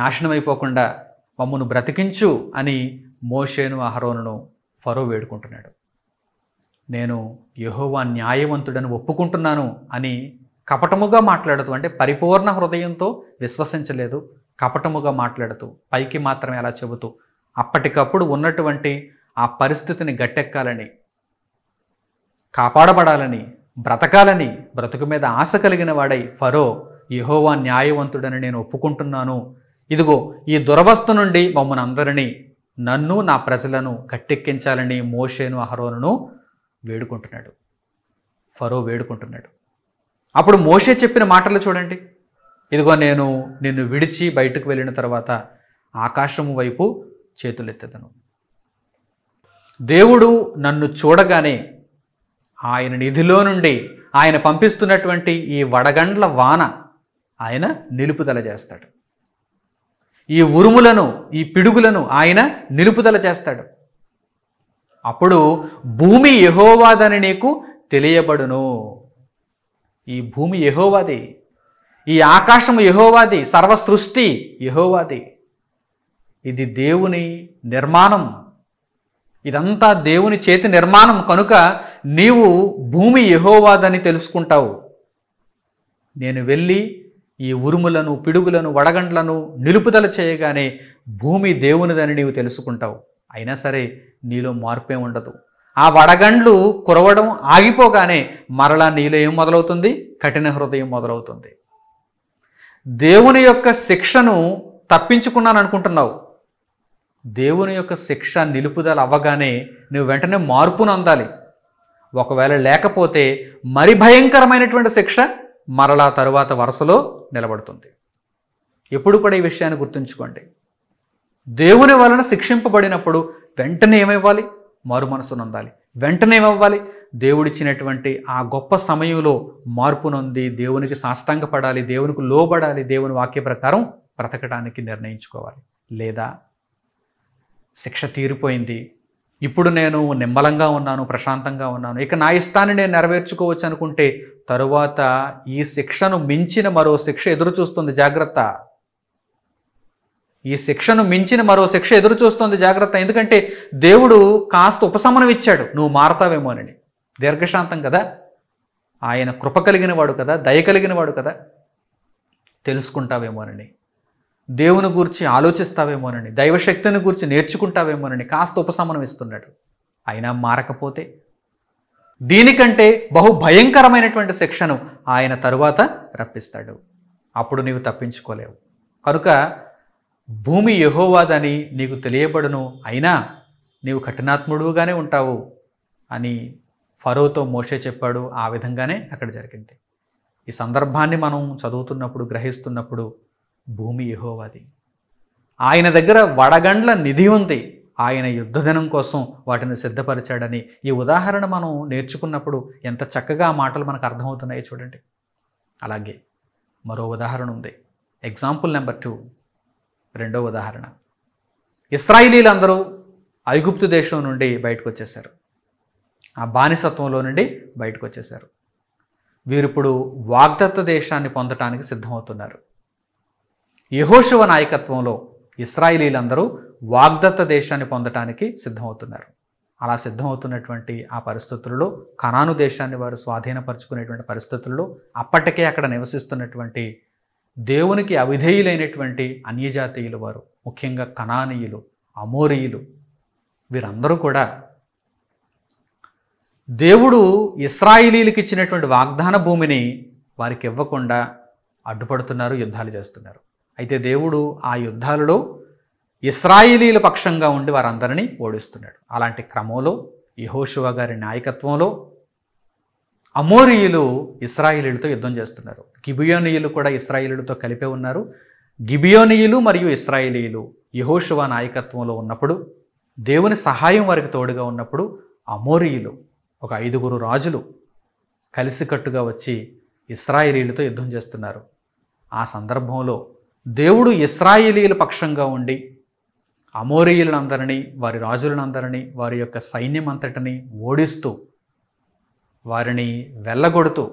నాశనం అయిపోకుండా మమ్మను బ్రతికించు అని మోషేను అహరోనును ఫరో వేడుకుంటున్నాడు నేను యహోవా న్యాయవంతుడని ఒప్పుకుంటున్నాను అని కపటముగా మాట్లాడుతూ అంటే పరిపూర్ణ హృదయంతో విశ్వసించలేదు కపటముగా మాట్లాడుతూ పైకి మాత్రమే అలా చెబుతూ అప్పటికప్పుడు ఉన్నటువంటి ఆ పరిస్థితిని గట్టెక్కాలని కాపాడబడాలని బ్రతకాలని బ్రతుకు మీద ఆశ కలిగిన వాడై ఫరో యహోవా న్యాయవంతుడని నేను ఒప్పుకుంటున్నాను ఇదిగో ఈ దురవస్థ నుండి మమ్మల్ని అందరినీ నన్ను నా ప్రజలను కట్టెక్కించాలని మోషేను అహరోను వేడుకుంటున్నాడు ఫరో వేడుకుంటున్నాడు అప్పుడు మోషే చెప్పిన మాటలు చూడండి ఇదిగో నేను నిన్ను విడిచి బయటకు వెళ్ళిన తర్వాత ఆకాశము వైపు చేతులెత్తదను దేవుడు నన్ను చూడగానే ఆయన నిధిలో నుండి ఆయన పంపిస్తున్నటువంటి ఈ వడగండ్ల వాన ఆయన నిలుపుదల చేస్తాడు ఈ ఉరుములను ఈ పిడుగులను ఆయన నిలుపుదల చేస్తాడు అప్పుడు భూమి యహోవాదని నీకు తెలియబడును ఈ భూమి యహోవాది ఈ ఆకాశము యహోవాది సర్వ సృష్టి యహోవాది ఇది దేవుని నిర్మాణం ఇదంతా దేవుని చేతి నిర్మాణం కనుక నీవు భూమి యహోవాదని తెలుసుకుంటావు నేను వెళ్ళి ఈ ఉరుములను పిడుగులను వడగండ్లను నిలుపుదల చేయగానే భూమి దేవునిదని నీవు తెలుసుకుంటావు అయినా సరే నీలో మార్పే ఉండదు ఆ వడగండ్లు కురవడం ఆగిపోగానే మరలా నీలో ఏం మొదలవుతుంది కఠిన హృదయం మొదలవుతుంది దేవుని యొక్క శిక్షను తప్పించుకున్నాను అనుకుంటున్నావు దేవుని యొక్క శిక్ష నిలుపుదల అవ్వగానే నువ్వు వెంటనే మార్పును అందాలి ఒకవేళ లేకపోతే మరి భయంకరమైనటువంటి శిక్ష మరలా తరువాత వరుసలో నిలబడుతుంది ఎప్పుడు కూడా ఈ విషయాన్ని గుర్తుంచుకోండి దేవుని వలన శిక్షింపబడినప్పుడు వెంటనే ఏమివ్వాలి మరు మనసు నొందాలి వెంటనే ఏమవ్వాలి దేవుడిచ్చినటువంటి ఆ గొప్ప సమయంలో మార్పు నొంది దేవునికి సాష్టాంగపడాలి దేవునికి లోబడాలి దేవుని వాక్య ప్రకారం బ్రతకడానికి నిర్ణయించుకోవాలి లేదా శిక్ష తీరిపోయింది ఇప్పుడు నేను నిమ్మలంగా ఉన్నాను ప్రశాంతంగా ఉన్నాను ఇక నా ఇష్టాన్ని నేను నెరవేర్చుకోవచ్చు అనుకుంటే తరువాత ఈ శిక్షను మించిన మరో శిక్ష ఎదురు చూస్తుంది జాగ్రత్త ఈ శిక్షను మించిన మరో శిక్ష ఎదురు చూస్తుంది జాగ్రత్త ఎందుకంటే దేవుడు కాస్త ఉపశమనం ఇచ్చాడు నువ్వు మారతావేమోనని దీర్ఘశాంతం కదా ఆయన కృప కలిగిన వాడు కదా దయ కలిగిన వాడు కదా తెలుసుకుంటావేమోనని దేవుని గురించి ఆలోచిస్తావేమోనని దైవశక్తిని గురించి నేర్చుకుంటావేమోనని కాస్త ఉపశమనం ఇస్తున్నాడు అయినా మారకపోతే దీనికంటే బహు భయంకరమైనటువంటి శిక్షను ఆయన తరువాత రప్పిస్తాడు అప్పుడు నీవు తప్పించుకోలేవు కనుక భూమి యహోవాదని నీకు తెలియబడును అయినా నీవు కఠినాత్ముడుగానే ఉంటావు అని ఫరోతో మోషే చెప్పాడు ఆ విధంగానే అక్కడ జరిగింది ఈ సందర్భాన్ని మనం చదువుతున్నప్పుడు గ్రహిస్తున్నప్పుడు భూమి యహోవాది ఆయన దగ్గర వడగండ్ల నిధి ఉంది ఆయన యుద్ధధనం కోసం వాటిని సిద్ధపరిచాడని ఈ ఉదాహరణ మనం నేర్చుకున్నప్పుడు ఎంత చక్కగా మాటలు మనకు అర్థమవుతున్నాయో చూడండి అలాగే మరో ఉదాహరణ ఉంది ఎగ్జాంపుల్ నెంబర్ టూ రెండో ఉదాహరణ ఇస్రాయిలీలందరూ ఐగుప్తు దేశం నుండి బయటకు వచ్చేశారు ఆ బానిసత్వంలో నుండి బయటకు వచ్చేశారు వీరిప్పుడు వాగ్దత్త దేశాన్ని పొందటానికి సిద్ధమవుతున్నారు యహోశివ నాయకత్వంలో ఇస్రాయిలీలందరూ వాగ్దత్త దేశాన్ని పొందటానికి సిద్ధమవుతున్నారు అలా సిద్ధమవుతున్నటువంటి ఆ పరిస్థితుల్లో కనాను దేశాన్ని వారు స్వాధీనపరుచుకునేటువంటి పరిస్థితుల్లో అప్పటికే అక్కడ నివసిస్తున్నటువంటి దేవునికి అవిధేయులైనటువంటి అన్యజాతీయులు వారు ముఖ్యంగా కనానీయులు అమోరీయులు వీరందరూ కూడా దేవుడు ఇస్రాయిలీలకు ఇచ్చినటువంటి వాగ్దాన భూమిని వారికి ఇవ్వకుండా అడ్డుపడుతున్నారు యుద్ధాలు చేస్తున్నారు అయితే దేవుడు ఆ యుద్ధాలలో ఇస్రాయిలీల పక్షంగా ఉండి వారందరినీ ఓడిస్తున్నాడు అలాంటి క్రమంలో యహోశివ గారి నాయకత్వంలో అమోరియులు ఇస్రాయిలీలతో యుద్ధం చేస్తున్నారు గిబియోనియులు కూడా ఇస్రాయిలీలతో కలిపే ఉన్నారు గిబియోనియులు మరియు ఇస్రాయిలీలు యహోశివ నాయకత్వంలో ఉన్నప్పుడు దేవుని సహాయం వారికి తోడుగా ఉన్నప్పుడు అమోరియులు ఒక ఐదుగురు రాజులు కలిసికట్టుగా వచ్చి ఇస్రాయిలీలతో యుద్ధం చేస్తున్నారు ఆ సందర్భంలో దేవుడు ఇస్రాయేలీల పక్షంగా ఉండి అమోరీయులందరినీ వారి రాజులనందరినీ వారి యొక్క సైన్యం అంతటిని ఓడిస్తూ వారిని వెళ్ళగొడుతూ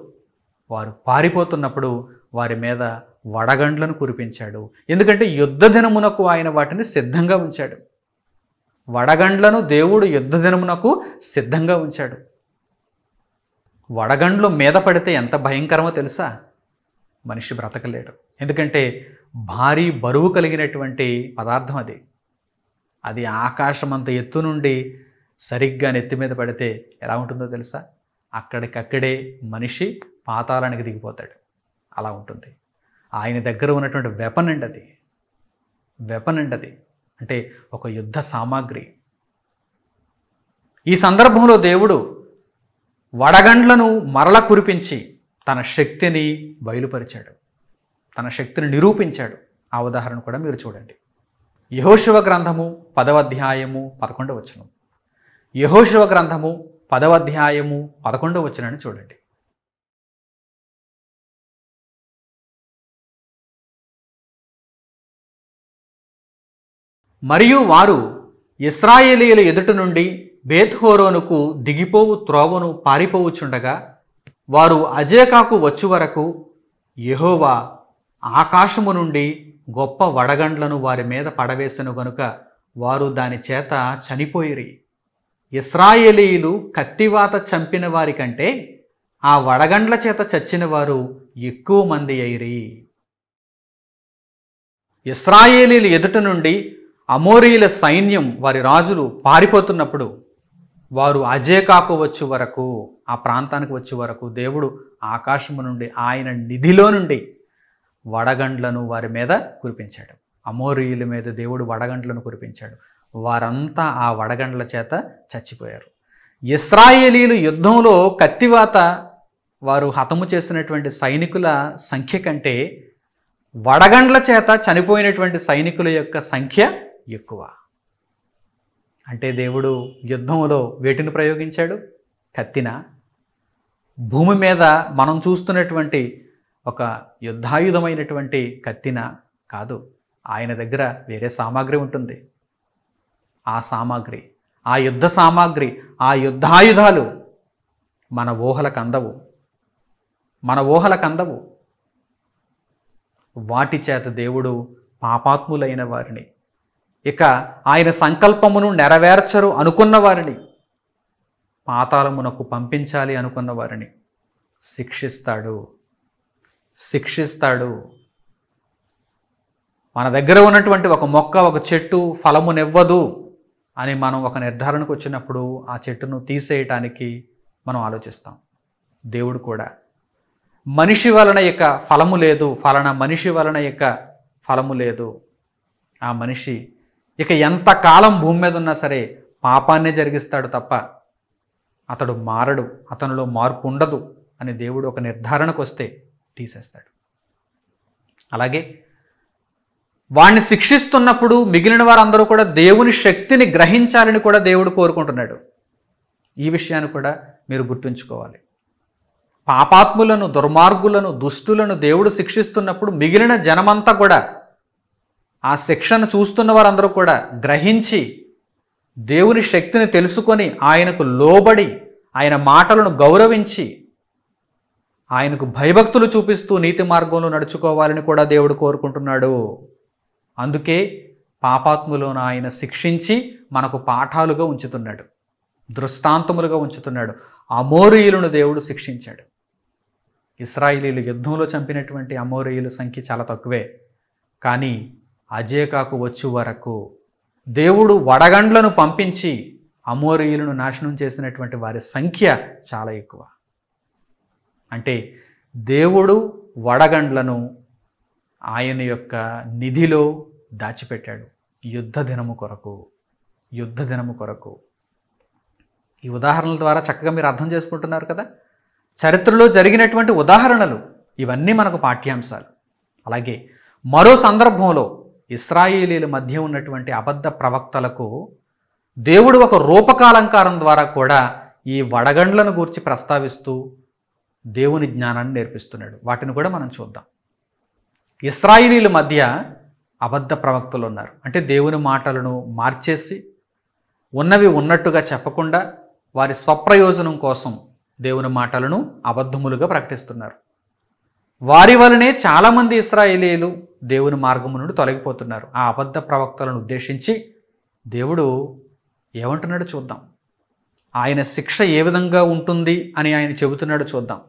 వారు పారిపోతున్నప్పుడు వారి మీద వడగండ్లను కురిపించాడు ఎందుకంటే యుద్ధ దినమునకు ఆయన వాటిని సిద్ధంగా ఉంచాడు వడగండ్లను దేవుడు యుద్ధ దినమునకు సిద్ధంగా ఉంచాడు వడగండ్లు మీద పడితే ఎంత భయంకరమో తెలుసా మనిషి బ్రతకలేడు ఎందుకంటే భారీ బరువు కలిగినటువంటి పదార్థం అది అది ఆకాశమంత ఎత్తు నుండి సరిగ్గా నెత్తి మీద పడితే ఎలా ఉంటుందో తెలుసా అక్కడికక్కడే మనిషి పాతాళానికి దిగిపోతాడు అలా ఉంటుంది ఆయన దగ్గర ఉన్నటువంటి వెపన్ అండి అది వెపన్ అండి అది అంటే ఒక యుద్ధ సామాగ్రి ఈ సందర్భంలో దేవుడు వడగండ్లను మరల కురిపించి తన శక్తిని బయలుపరిచాడు తన శక్తిని నిరూపించాడు ఆ ఉదాహరణ కూడా మీరు చూడండి యహోశివ గ్రంథము పదవ అధ్యాయము పదకొండవ వచనం యహోశివ గ్రంథము పదవ అధ్యాయము పదకొండవ వచనాన్ని చూడండి మరియు వారు ఇస్రాయేలీల ఎదుట నుండి బేత్హోరోనుకు దిగిపోవు త్రోవను పారిపోవుచుండగా వారు అజేకాకు వచ్చు వరకు యహోవా ఆకాశము నుండి గొప్ప వడగండ్లను వారి మీద పడవేసెను గనుక వారు దాని చేత చనిపోయిరి ఇస్రాయేలీలు కత్తివాత చంపిన వారి కంటే ఆ వడగండ్ల చేత చచ్చిన వారు ఎక్కువ మంది అయిరి ఇస్రాయేలీలు ఎదుట నుండి అమోరీల సైన్యం వారి రాజులు పారిపోతున్నప్పుడు వారు అజేకాకు వచ్చే వరకు ఆ ప్రాంతానికి వచ్చే వరకు దేవుడు ఆకాశము నుండి ఆయన నిధిలో నుండి వడగండ్లను వారి మీద కురిపించాడు అమోరియుల మీద దేవుడు వడగండ్లను కురిపించాడు వారంతా ఆ వడగండ్ల చేత చచ్చిపోయారు ఇస్రాయేలీలు యుద్ధంలో కత్తివాత వారు హతము చేసినటువంటి సైనికుల సంఖ్య కంటే వడగండ్ల చేత చనిపోయినటువంటి సైనికుల యొక్క సంఖ్య ఎక్కువ అంటే దేవుడు యుద్ధంలో వేటిని ప్రయోగించాడు కత్తిన భూమి మీద మనం చూస్తున్నటువంటి ఒక యుద్ధాయుధమైనటువంటి కత్తిన కాదు ఆయన దగ్గర వేరే సామాగ్రి ఉంటుంది ఆ సామాగ్రి ఆ యుద్ధ సామాగ్రి ఆ యుద్ధాయుధాలు మన ఊహలకు అందవు మన ఊహలకు అందవు వాటి చేత దేవుడు పాపాత్ములైన వారిని ఇక ఆయన సంకల్పమును నెరవేర్చరు అనుకున్న వారిని పాతాళమునకు పంపించాలి అనుకున్న వారిని శిక్షిస్తాడు శిక్షిస్తాడు మన దగ్గర ఉన్నటువంటి ఒక మొక్క ఒక చెట్టు ఫలమునివ్వదు అని మనం ఒక నిర్ధారణకు వచ్చినప్పుడు ఆ చెట్టును తీసేయటానికి మనం ఆలోచిస్తాం దేవుడు కూడా మనిషి వలన ఇక ఫలము లేదు ఫలన మనిషి వలన ఇక ఫలము లేదు ఆ మనిషి ఇక ఎంత కాలం భూమి మీద ఉన్నా సరే పాపాన్నే జరిగిస్తాడు తప్ప అతడు మారడు అతనిలో మార్పు ఉండదు అని దేవుడు ఒక నిర్ధారణకు వస్తే తీసేస్తాడు అలాగే వాణ్ణి శిక్షిస్తున్నప్పుడు మిగిలిన వారందరూ కూడా దేవుని శక్తిని గ్రహించాలని కూడా దేవుడు కోరుకుంటున్నాడు ఈ విషయాన్ని కూడా మీరు గుర్తుంచుకోవాలి పాపాత్ములను దుర్మార్గులను దుష్టులను దేవుడు శిక్షిస్తున్నప్పుడు మిగిలిన జనమంతా కూడా ఆ శిక్షను చూస్తున్న వారందరూ కూడా గ్రహించి దేవుని శక్తిని తెలుసుకొని ఆయనకు లోబడి ఆయన మాటలను గౌరవించి ఆయనకు భయభక్తులు చూపిస్తూ నీతి మార్గంలో నడుచుకోవాలని కూడా దేవుడు కోరుకుంటున్నాడు అందుకే పాపాత్ములను ఆయన శిక్షించి మనకు పాఠాలుగా ఉంచుతున్నాడు దృష్టాంతములుగా ఉంచుతున్నాడు అమోరీయులను దేవుడు శిక్షించాడు ఇస్రాయిలీలు యుద్ధంలో చంపినటువంటి అమోరియుల సంఖ్య చాలా తక్కువే కానీ అజేకాకు వచ్చు వరకు దేవుడు వడగండ్లను పంపించి అమోరీయులను నాశనం చేసినటువంటి వారి సంఖ్య చాలా ఎక్కువ అంటే దేవుడు వడగండ్లను ఆయన యొక్క నిధిలో దాచిపెట్టాడు యుద్ధ దినము కొరకు యుద్ధ దినము కొరకు ఈ ఉదాహరణల ద్వారా చక్కగా మీరు అర్థం చేసుకుంటున్నారు కదా చరిత్రలో జరిగినటువంటి ఉదాహరణలు ఇవన్నీ మనకు పాఠ్యాంశాలు అలాగే మరో సందర్భంలో ఇస్రాయేలీల మధ్య ఉన్నటువంటి అబద్ధ ప్రవక్తలకు దేవుడు ఒక రూపకాలంకారం ద్వారా కూడా ఈ వడగండ్లను గూర్చి ప్రస్తావిస్తూ దేవుని జ్ఞానాన్ని నేర్పిస్తున్నాడు వాటిని కూడా మనం చూద్దాం ఇస్రాయిలీల మధ్య అబద్ధ ప్రవక్తలు ఉన్నారు అంటే దేవుని మాటలను మార్చేసి ఉన్నవి ఉన్నట్టుగా చెప్పకుండా వారి స్వప్రయోజనం కోసం దేవుని మాటలను అబద్ధములుగా ప్రకటిస్తున్నారు వారి వలనే చాలామంది ఇస్రాయేలీలు దేవుని మార్గము నుండి తొలగిపోతున్నారు ఆ అబద్ధ ప్రవక్తలను ఉద్దేశించి దేవుడు ఏమంటున్నాడో చూద్దాం ఆయన శిక్ష ఏ విధంగా ఉంటుంది అని ఆయన చెబుతున్నాడో చూద్దాం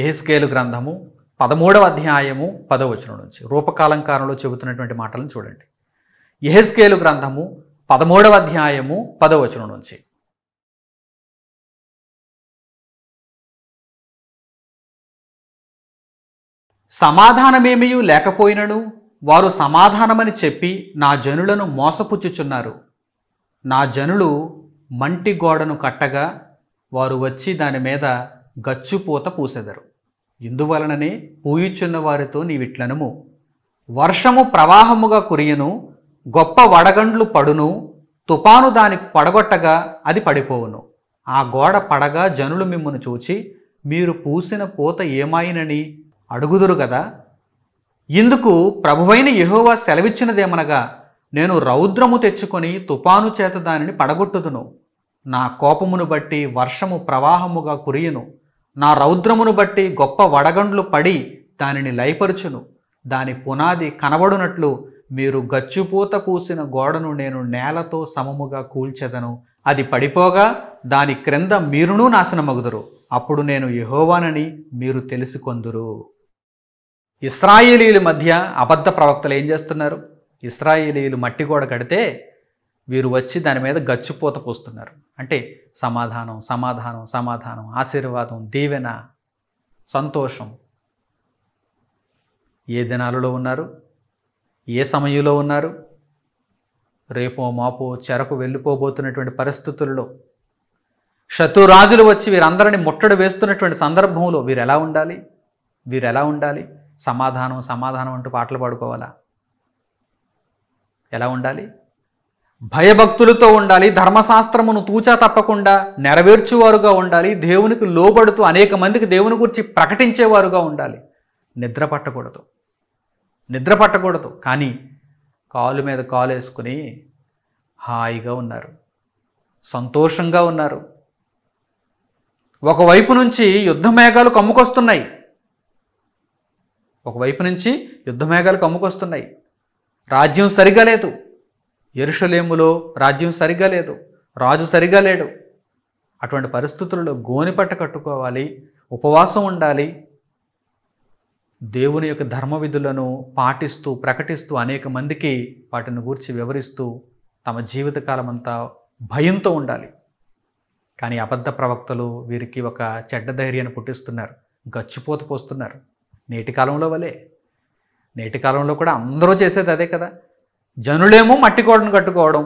ఏహెస్కేలు గ్రంథము పదమూడవ అధ్యాయము పదవచనం నుంచి రూపకాలంకారంలో చెబుతున్నటువంటి మాటలను చూడండి ఎహెస్కేలు గ్రంథము పదమూడవ అధ్యాయము పదవచనం నుంచి సమాధానమేమయూ లేకపోయినను వారు సమాధానమని చెప్పి నా జనులను మోసపుచ్చుచున్నారు నా జనులు మంటి గోడను కట్టగా వారు వచ్చి దాని మీద గచ్చుపోత పూసెదరు ఇందువలననే పూయుచున్న వారితో నీవిట్లనము వర్షము ప్రవాహముగా కురియను గొప్ప వడగండ్లు పడును తుపాను దాని పడగొట్టగా అది పడిపోవును ఆ గోడ పడగా జనులు మిమ్మను చూచి మీరు పూసిన పూత ఏమాయినని అడుగుదురు కదా ఇందుకు ప్రభువైన యహోవా సెలవిచ్చినదేమనగా నేను రౌద్రము తెచ్చుకొని తుపాను చేత దానిని పడగొట్టుదును నా కోపమును బట్టి వర్షము ప్రవాహముగా కురియును నా రౌద్రమును బట్టి గొప్ప వడగండ్లు పడి దానిని లయపరుచును దాని పునాది కనబడునట్లు మీరు గచ్చుపూత పూసిన గోడను నేను నేలతో సమముగా కూల్చెదను అది పడిపోగా దాని క్రింద మీరునూ నాశనమగుదురు అప్పుడు నేను యహోవానని మీరు తెలుసుకొందురు ఇస్రాయేలీల మధ్య అబద్ధ ప్రవక్తలు ఏం చేస్తున్నారు ఇస్రాయేలీలు మట్టి గోడ కడితే వీరు వచ్చి దాని మీద గచ్చిపోత పోస్తున్నారు అంటే సమాధానం సమాధానం సమాధానం ఆశీర్వాదం దీవెన సంతోషం ఏ దినాలలో ఉన్నారు ఏ సమయంలో ఉన్నారు రేపో మాపో చెరకు వెళ్ళిపోబోతున్నటువంటి పరిస్థితుల్లో శత్రురాజులు వచ్చి వీరందరిని ముట్టడి వేస్తున్నటువంటి సందర్భంలో వీరు ఎలా ఉండాలి వీరు ఎలా ఉండాలి సమాధానం సమాధానం అంటూ పాటలు పాడుకోవాలా ఎలా ఉండాలి భయభక్తులతో ఉండాలి ధర్మశాస్త్రమును తూచా తప్పకుండా నెరవేర్చువారుగా ఉండాలి దేవునికి లోబడుతూ అనేక మందికి దేవుని గురించి ప్రకటించేవారుగా ఉండాలి నిద్ర పట్టకూడదు నిద్ర పట్టకూడదు కానీ కాలు మీద కాలు వేసుకుని హాయిగా ఉన్నారు సంతోషంగా ఉన్నారు ఒకవైపు నుంచి యుద్ధమేఘాలు కమ్ముకొస్తున్నాయి ఒకవైపు నుంచి యుద్ధమేఘాలు కమ్ముకొస్తున్నాయి రాజ్యం సరిగా లేదు ఎరుషలేములో రాజ్యం సరిగా లేదు రాజు సరిగా లేడు అటువంటి పరిస్థితులలో గోనిపట్ట కట్టుకోవాలి ఉపవాసం ఉండాలి దేవుని యొక్క ధర్మ విధులను పాటిస్తూ ప్రకటిస్తూ అనేక మందికి వాటిని గూర్చి వివరిస్తూ తమ జీవితకాలం అంతా భయంతో ఉండాలి కానీ అబద్ధ ప్రవక్తలు వీరికి ఒక చెడ్డ ధైర్యాన్ని పుట్టిస్తున్నారు గచ్చిపోత పోస్తున్నారు నేటి కాలంలో వలే నేటి కాలంలో కూడా అందరూ చేసేది అదే కదా జనులేమో మట్టికోడను కట్టుకోవడం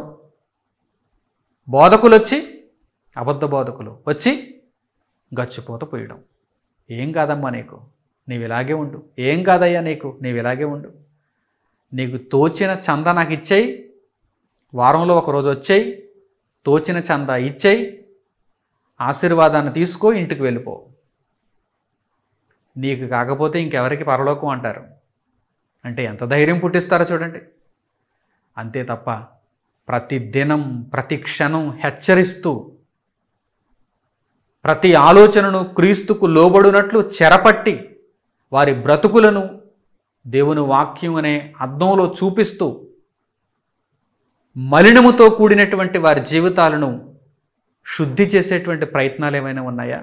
బోధకులు వచ్చి అబద్ధ బోధకులు వచ్చి గచ్చిపోత పోయడం ఏం కాదమ్మా నీకు నీవు ఇలాగే ఉండు ఏం కాదయ్యా నీకు నీవు ఇలాగే ఉండు నీకు తోచిన చంద నాకు ఇచ్చేయి వారంలో ఒకరోజు వచ్చేయి తోచిన చంద ఇచ్చేయి ఆశీర్వాదాన్ని తీసుకో ఇంటికి వెళ్ళిపో నీకు కాకపోతే ఇంకెవరికి పరలోకం అంటారు అంటే ఎంత ధైర్యం పుట్టిస్తారో చూడండి అంతే తప్ప ప్రతిదినం ప్రతి క్షణం హెచ్చరిస్తూ ప్రతి ఆలోచనను క్రీస్తుకు లోబడినట్లు చెరపట్టి వారి బ్రతుకులను దేవుని వాక్యం అనే అర్థంలో చూపిస్తూ మలినముతో కూడినటువంటి వారి జీవితాలను శుద్ధి చేసేటువంటి ప్రయత్నాలు ఏమైనా ఉన్నాయా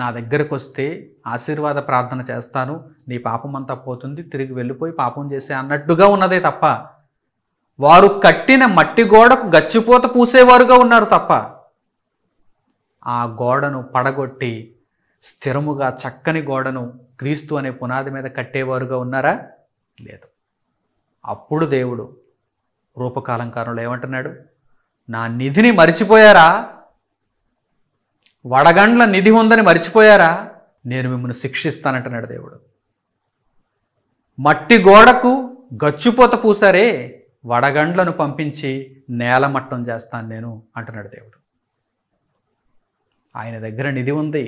నా దగ్గరకు వస్తే ఆశీర్వాద ప్రార్థన చేస్తాను నీ పాపం అంతా పోతుంది తిరిగి వెళ్ళిపోయి పాపం చేసే అన్నట్టుగా ఉన్నదే తప్ప వారు కట్టిన మట్టి గోడకు గచ్చిపోత పూసేవారుగా ఉన్నారు తప్ప ఆ గోడను పడగొట్టి స్థిరముగా చక్కని గోడను క్రీస్తు అనే పునాది మీద కట్టేవారుగా ఉన్నారా లేదు అప్పుడు దేవుడు రూపకాలంకారంలో ఏమంటున్నాడు నా నిధిని మరిచిపోయారా వడగండ్ల నిధి ఉందని మర్చిపోయారా నేను మిమ్మల్ని శిక్షిస్తానంటున్నాడు దేవుడు మట్టి గోడకు గచ్చిపోత పూసారే వడగండ్లను పంపించి నేల మట్టం చేస్తాను నేను అంటున్నాడు దేవుడు ఆయన దగ్గర నిధి ఉంది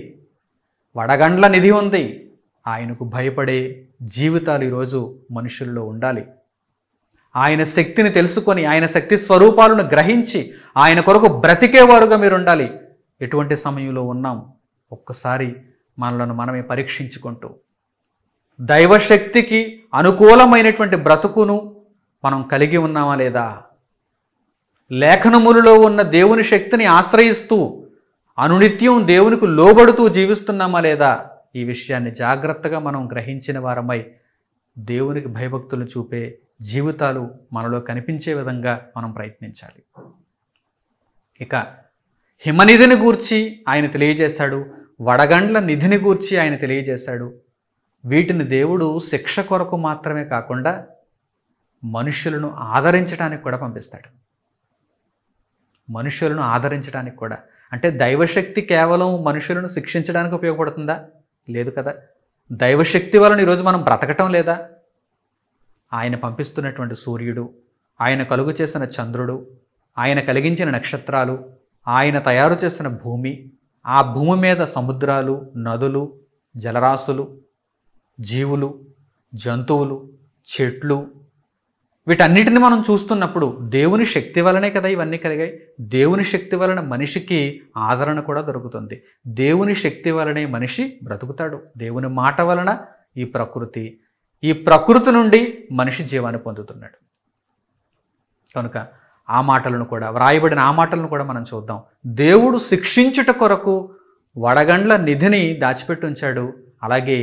వడగండ్ల నిధి ఉంది ఆయనకు భయపడే జీవితాలు ఈరోజు మనుషుల్లో ఉండాలి ఆయన శక్తిని తెలుసుకొని ఆయన శక్తి స్వరూపాలను గ్రహించి ఆయన కొరకు బ్రతికేవారుగా మీరు ఉండాలి ఎటువంటి సమయంలో ఉన్నాం ఒక్కసారి మనలను మనమే పరీక్షించుకుంటూ దైవశక్తికి అనుకూలమైనటువంటి బ్రతుకును మనం కలిగి ఉన్నామా లేదా లేఖనములలో ఉన్న దేవుని శక్తిని ఆశ్రయిస్తూ అనునిత్యం దేవునికి లోబడుతూ జీవిస్తున్నామా లేదా ఈ విషయాన్ని జాగ్రత్తగా మనం గ్రహించిన వారమై దేవునికి భయభక్తులు చూపే జీవితాలు మనలో కనిపించే విధంగా మనం ప్రయత్నించాలి ఇక హిమనిధిని గూర్చి ఆయన తెలియజేశాడు వడగండ్ల నిధిని గూర్చి ఆయన తెలియజేశాడు వీటిని దేవుడు శిక్ష కొరకు మాత్రమే కాకుండా మనుషులను ఆదరించడానికి కూడా పంపిస్తాడు మనుషులను ఆదరించడానికి కూడా అంటే దైవశక్తి కేవలం మనుషులను శిక్షించడానికి ఉపయోగపడుతుందా లేదు కదా దైవశక్తి వలన ఈరోజు మనం బ్రతకటం లేదా ఆయన పంపిస్తున్నటువంటి సూర్యుడు ఆయన కలుగు చేసిన చంద్రుడు ఆయన కలిగించిన నక్షత్రాలు ఆయన తయారు చేసిన భూమి ఆ భూమి మీద సముద్రాలు నదులు జలరాశులు జీవులు జంతువులు చెట్లు వీటన్నిటిని మనం చూస్తున్నప్పుడు దేవుని శక్తి వలనే కదా ఇవన్నీ కలిగాయి దేవుని శక్తి వలన మనిషికి ఆదరణ కూడా దొరుకుతుంది దేవుని శక్తి వలనే మనిషి బ్రతుకుతాడు దేవుని మాట వలన ఈ ప్రకృతి ఈ ప్రకృతి నుండి మనిషి జీవాన్ని పొందుతున్నాడు కనుక ఆ మాటలను కూడా వ్రాయబడిన ఆ మాటలను కూడా మనం చూద్దాం దేవుడు శిక్షించుట కొరకు వడగండ్ల నిధిని దాచిపెట్టి ఉంచాడు అలాగే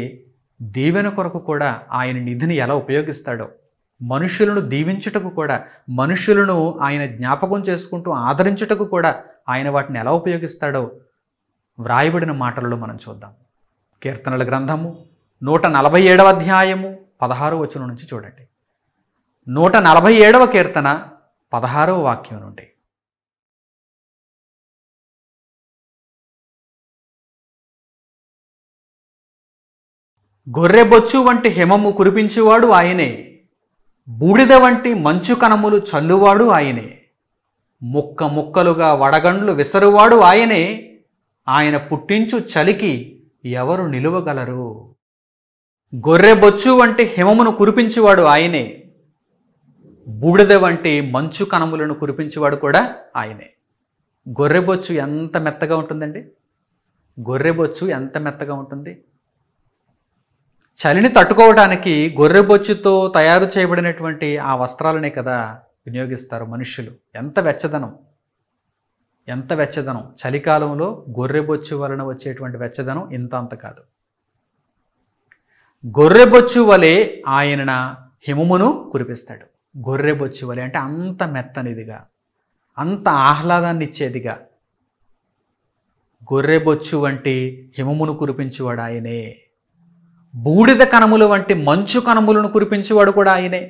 దీవెన కొరకు కూడా ఆయన నిధిని ఎలా ఉపయోగిస్తాడో మనుషులను దీవించుటకు కూడా మనుషులను ఆయన జ్ఞాపకం చేసుకుంటూ ఆదరించుటకు కూడా ఆయన వాటిని ఎలా ఉపయోగిస్తాడో వ్రాయబడిన మాటలలో మనం చూద్దాం కీర్తనల గ్రంథము నూట నలభై ఏడవ అధ్యాయము పదహారు వచనం నుంచి చూడండి నూట నలభై ఏడవ కీర్తన పదహారవ వాక్యం నుండి గొర్రెబొచ్చు వంటి హిమము కురిపించువాడు ఆయనే బూడిద వంటి మంచు కనములు చల్లువాడు ఆయనే ముక్క ముక్కలుగా వడగండ్లు విసరువాడు ఆయనే ఆయన పుట్టించు చలికి ఎవరు నిలువగలరు గొర్రెబొచ్చు వంటి హిమమును కురిపించువాడు ఆయనే బూడిద వంటి మంచు కణములను కురిపించేవాడు కూడా ఆయనే గొర్రెబొచ్చు ఎంత మెత్తగా ఉంటుందండి గొర్రెబొచ్చు ఎంత మెత్తగా ఉంటుంది చలిని తట్టుకోవడానికి గొర్రెబొచ్చుతో తయారు చేయబడినటువంటి ఆ వస్త్రాలనే కదా వినియోగిస్తారు మనుషులు ఎంత వెచ్చదనం ఎంత వెచ్చదనం చలికాలంలో గొర్రెబొచ్చు వలన వచ్చేటువంటి వెచ్చదనం ఇంత అంత కాదు గొర్రెబొచ్చు వలె ఆయన హిమమును కురిపిస్తాడు గొర్రెబొచ్చి వలె అంటే అంత మెత్తనిదిగా అంత ఆహ్లాదాన్ని ఇచ్చేదిగా గొర్రెబొచ్చు వంటి హిమమును కురిపించువాడు ఆయనే బూడిద కణములు వంటి మంచు కణములను కురిపించేవాడు కూడా ఆయనే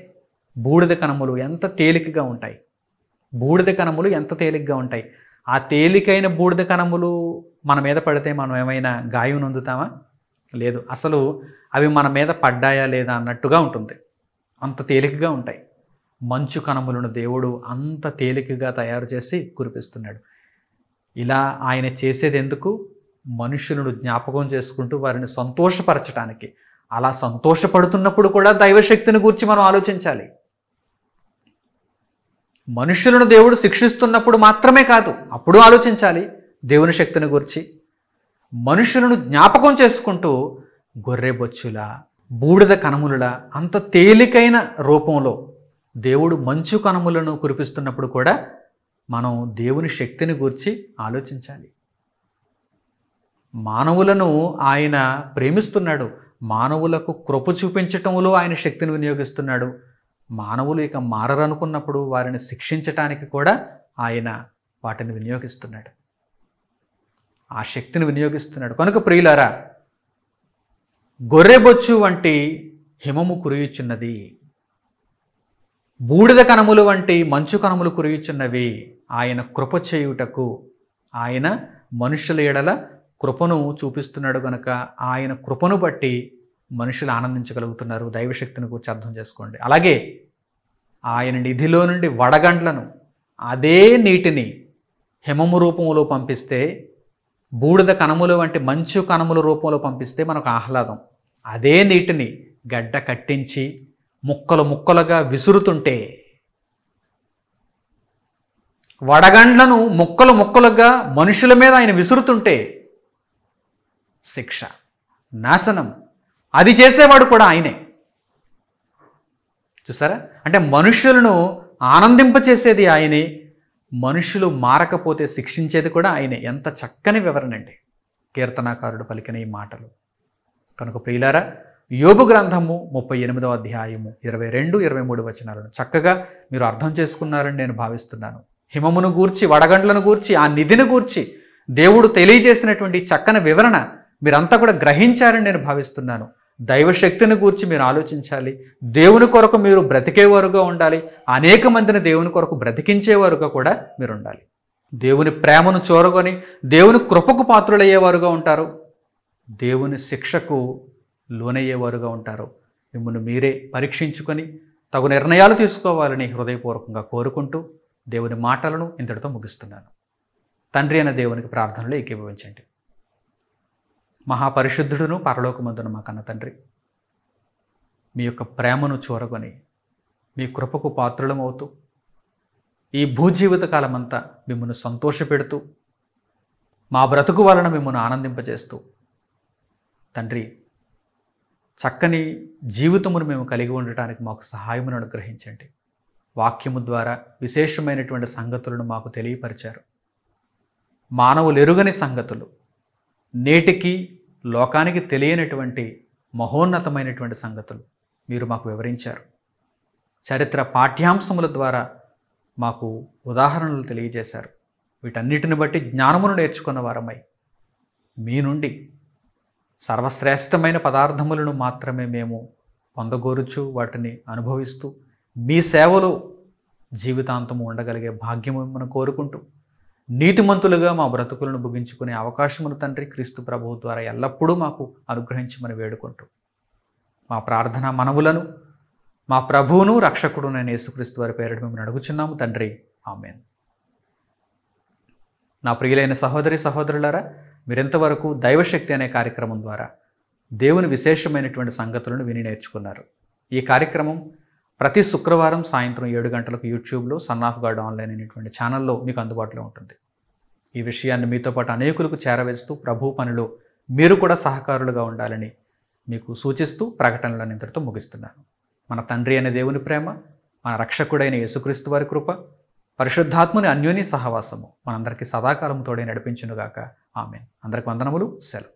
బూడిద కనములు ఎంత తేలికగా ఉంటాయి బూడిద కణములు ఎంత తేలికగా ఉంటాయి ఆ తేలికైన బూడిద కణములు మన మీద పడితే మనం ఏమైనా గాయం నొందుతామా లేదు అసలు అవి మన మీద పడ్డాయా లేదా అన్నట్టుగా ఉంటుంది అంత తేలికగా ఉంటాయి మంచు కనములను దేవుడు అంత తేలికగా తయారు చేసి కురిపిస్తున్నాడు ఇలా ఆయన చేసేది ఎందుకు మనుషులను జ్ఞాపకం చేసుకుంటూ వారిని సంతోషపరచడానికి అలా సంతోషపడుతున్నప్పుడు కూడా దైవశక్తిని గురించి మనం ఆలోచించాలి మనుషులను దేవుడు శిక్షిస్తున్నప్పుడు మాత్రమే కాదు అప్పుడు ఆలోచించాలి దేవుని శక్తిని గురించి మనుషులను జ్ఞాపకం చేసుకుంటూ గొర్రెబొచ్చుల బూడిద కణములులా అంత తేలికైన రూపంలో దేవుడు మంచు కణములను కురిపిస్తున్నప్పుడు కూడా మనం దేవుని శక్తిని గురించి ఆలోచించాలి మానవులను ఆయన ప్రేమిస్తున్నాడు మానవులకు కృప చూపించటంలో ఆయన శక్తిని వినియోగిస్తున్నాడు మానవులు ఇక మారరనుకున్నప్పుడు వారిని శిక్షించటానికి కూడా ఆయన వాటిని వినియోగిస్తున్నాడు ఆ శక్తిని వినియోగిస్తున్నాడు కనుక ప్రియులారా గొర్రెబొచ్చు వంటి హిమము కురియుచున్నది బూడిద కణములు వంటి మంచు కనములు కురియుచున్నవి ఆయన కృప చేయుటకు ఆయన మనుషుల ఎడల కృపను చూపిస్తున్నాడు గనక ఆయన కృపను బట్టి మనుషులు ఆనందించగలుగుతున్నారు దైవశక్తిని కూర్చి అర్థం చేసుకోండి అలాగే ఆయన నిధిలో నుండి వడగండ్లను అదే నీటిని హిమము రూపంలో పంపిస్తే బూడిద కణములు వంటి మంచు కణముల రూపంలో పంపిస్తే మనకు ఆహ్లాదం అదే నీటిని గడ్డ కట్టించి ముక్కలు ముక్కలుగా విసురుతుంటే వడగండ్లను ముక్కలు ముక్కలుగా మనుషుల మీద ఆయన విసురుతుంటే శిక్ష నాశనం అది చేసేవాడు కూడా ఆయనే చూసారా అంటే మనుషులను ఆనందింపచేసేది ఆయనే మనుషులు మారకపోతే శిక్షించేది కూడా ఆయనే ఎంత చక్కని వివరణ అండి కీర్తనాకారుడు పలికిన ఈ మాటలు కనుక ప్రియులారా యోగు గ్రంథము ముప్పై ఎనిమిదవ అధ్యాయము ఇరవై రెండు ఇరవై మూడు వచనాలను చక్కగా మీరు అర్థం చేసుకున్నారని నేను భావిస్తున్నాను హిమమును గూర్చి వడగండ్లను గూర్చి ఆ నిధిని గూర్చి దేవుడు తెలియజేసినటువంటి చక్కని వివరణ మీరంతా కూడా గ్రహించారని నేను భావిస్తున్నాను దైవశక్తిని గూర్చి మీరు ఆలోచించాలి దేవుని కొరకు మీరు బ్రతికేవారుగా ఉండాలి అనేక మందిని దేవుని కొరకు బ్రతికించేవారుగా కూడా మీరు ఉండాలి దేవుని ప్రేమను చూరగొని దేవుని కృపకు పాత్రులయ్యేవారుగా ఉంటారు దేవుని శిక్షకు లోనయ్యేవారుగా ఉంటారు మిమ్మల్ని మీరే పరీక్షించుకొని తగు నిర్ణయాలు తీసుకోవాలని హృదయపూర్వకంగా కోరుకుంటూ దేవుని మాటలను ఇంతటితో ముగిస్తున్నాను తండ్రి అయిన దేవునికి ప్రార్థనలు ఏకీభవించండి మహాపరిశుద్ధుడును పరలోకమందును మా కన్న తండ్రి మీ యొక్క ప్రేమను చూరగొని మీ కృపకు పాత్రులమవుతూ ఈ భూజీవిత కాలమంతా మిమ్మల్ని సంతోషపెడుతూ మా బ్రతుకు వలన మిమ్మల్ని ఆనందింపజేస్తూ తండ్రి చక్కని జీవితమును మేము కలిగి ఉండటానికి మాకు సహాయమును అనుగ్రహించండి వాక్యము ద్వారా విశేషమైనటువంటి సంగతులను మాకు తెలియపరిచారు మానవులు ఎరుగని సంగతులు నేటికి లోకానికి తెలియనటువంటి మహోన్నతమైనటువంటి సంగతులు మీరు మాకు వివరించారు చరిత్ర పాఠ్యాంశముల ద్వారా మాకు ఉదాహరణలు తెలియజేశారు వీటన్నిటిని బట్టి జ్ఞానమును నేర్చుకున్న వారమై మీ నుండి సర్వశ్రేష్టమైన పదార్థములను మాత్రమే మేము పొందగోరుచు వాటిని అనుభవిస్తూ మీ సేవలో జీవితాంతము ఉండగలిగే భాగ్యము మనం కోరుకుంటూ నీతిమంతులుగా మా బ్రతుకులను ముగించుకునే అవకాశమును తండ్రి క్రీస్తు ప్రభువు ద్వారా ఎల్లప్పుడూ మాకు అనుగ్రహించమని వేడుకుంటూ మా ప్రార్థన మనవులను మా ప్రభువును రక్షకుడు నేను యేసుక్రీస్తు వారి పేరుడు మిమ్మల్ని అడుగుచున్నాము తండ్రి ఆమెన్ నా ప్రియులైన సహోదరి సహోదరులారా మీరింతవరకు దైవశక్తి అనే కార్యక్రమం ద్వారా దేవుని విశేషమైనటువంటి సంగతులను విని నేర్చుకున్నారు ఈ కార్యక్రమం ప్రతి శుక్రవారం సాయంత్రం ఏడు గంటలకు యూట్యూబ్లో సన్ ఆఫ్ గాడ్ ఆన్లైన్ అనేటువంటి ఛానల్లో మీకు అందుబాటులో ఉంటుంది ఈ విషయాన్ని మీతో పాటు అనేకులకు చేరవేస్తూ ప్రభు పనిలో మీరు కూడా సహకారులుగా ఉండాలని మీకు సూచిస్తూ ప్రకటనలో ఇంతటితో ముగిస్తున్నాను మన తండ్రి అనే దేవుని ప్రేమ మన రక్షకుడైన యేసుక్రీస్తు వారి కృప పరిశుద్ధాత్ముని అన్యోన్య సహవాసము మనందరికీ సదాకాలం తోడే నడిపించునుగాక ఆమె అందరికి వందనములు సెలవు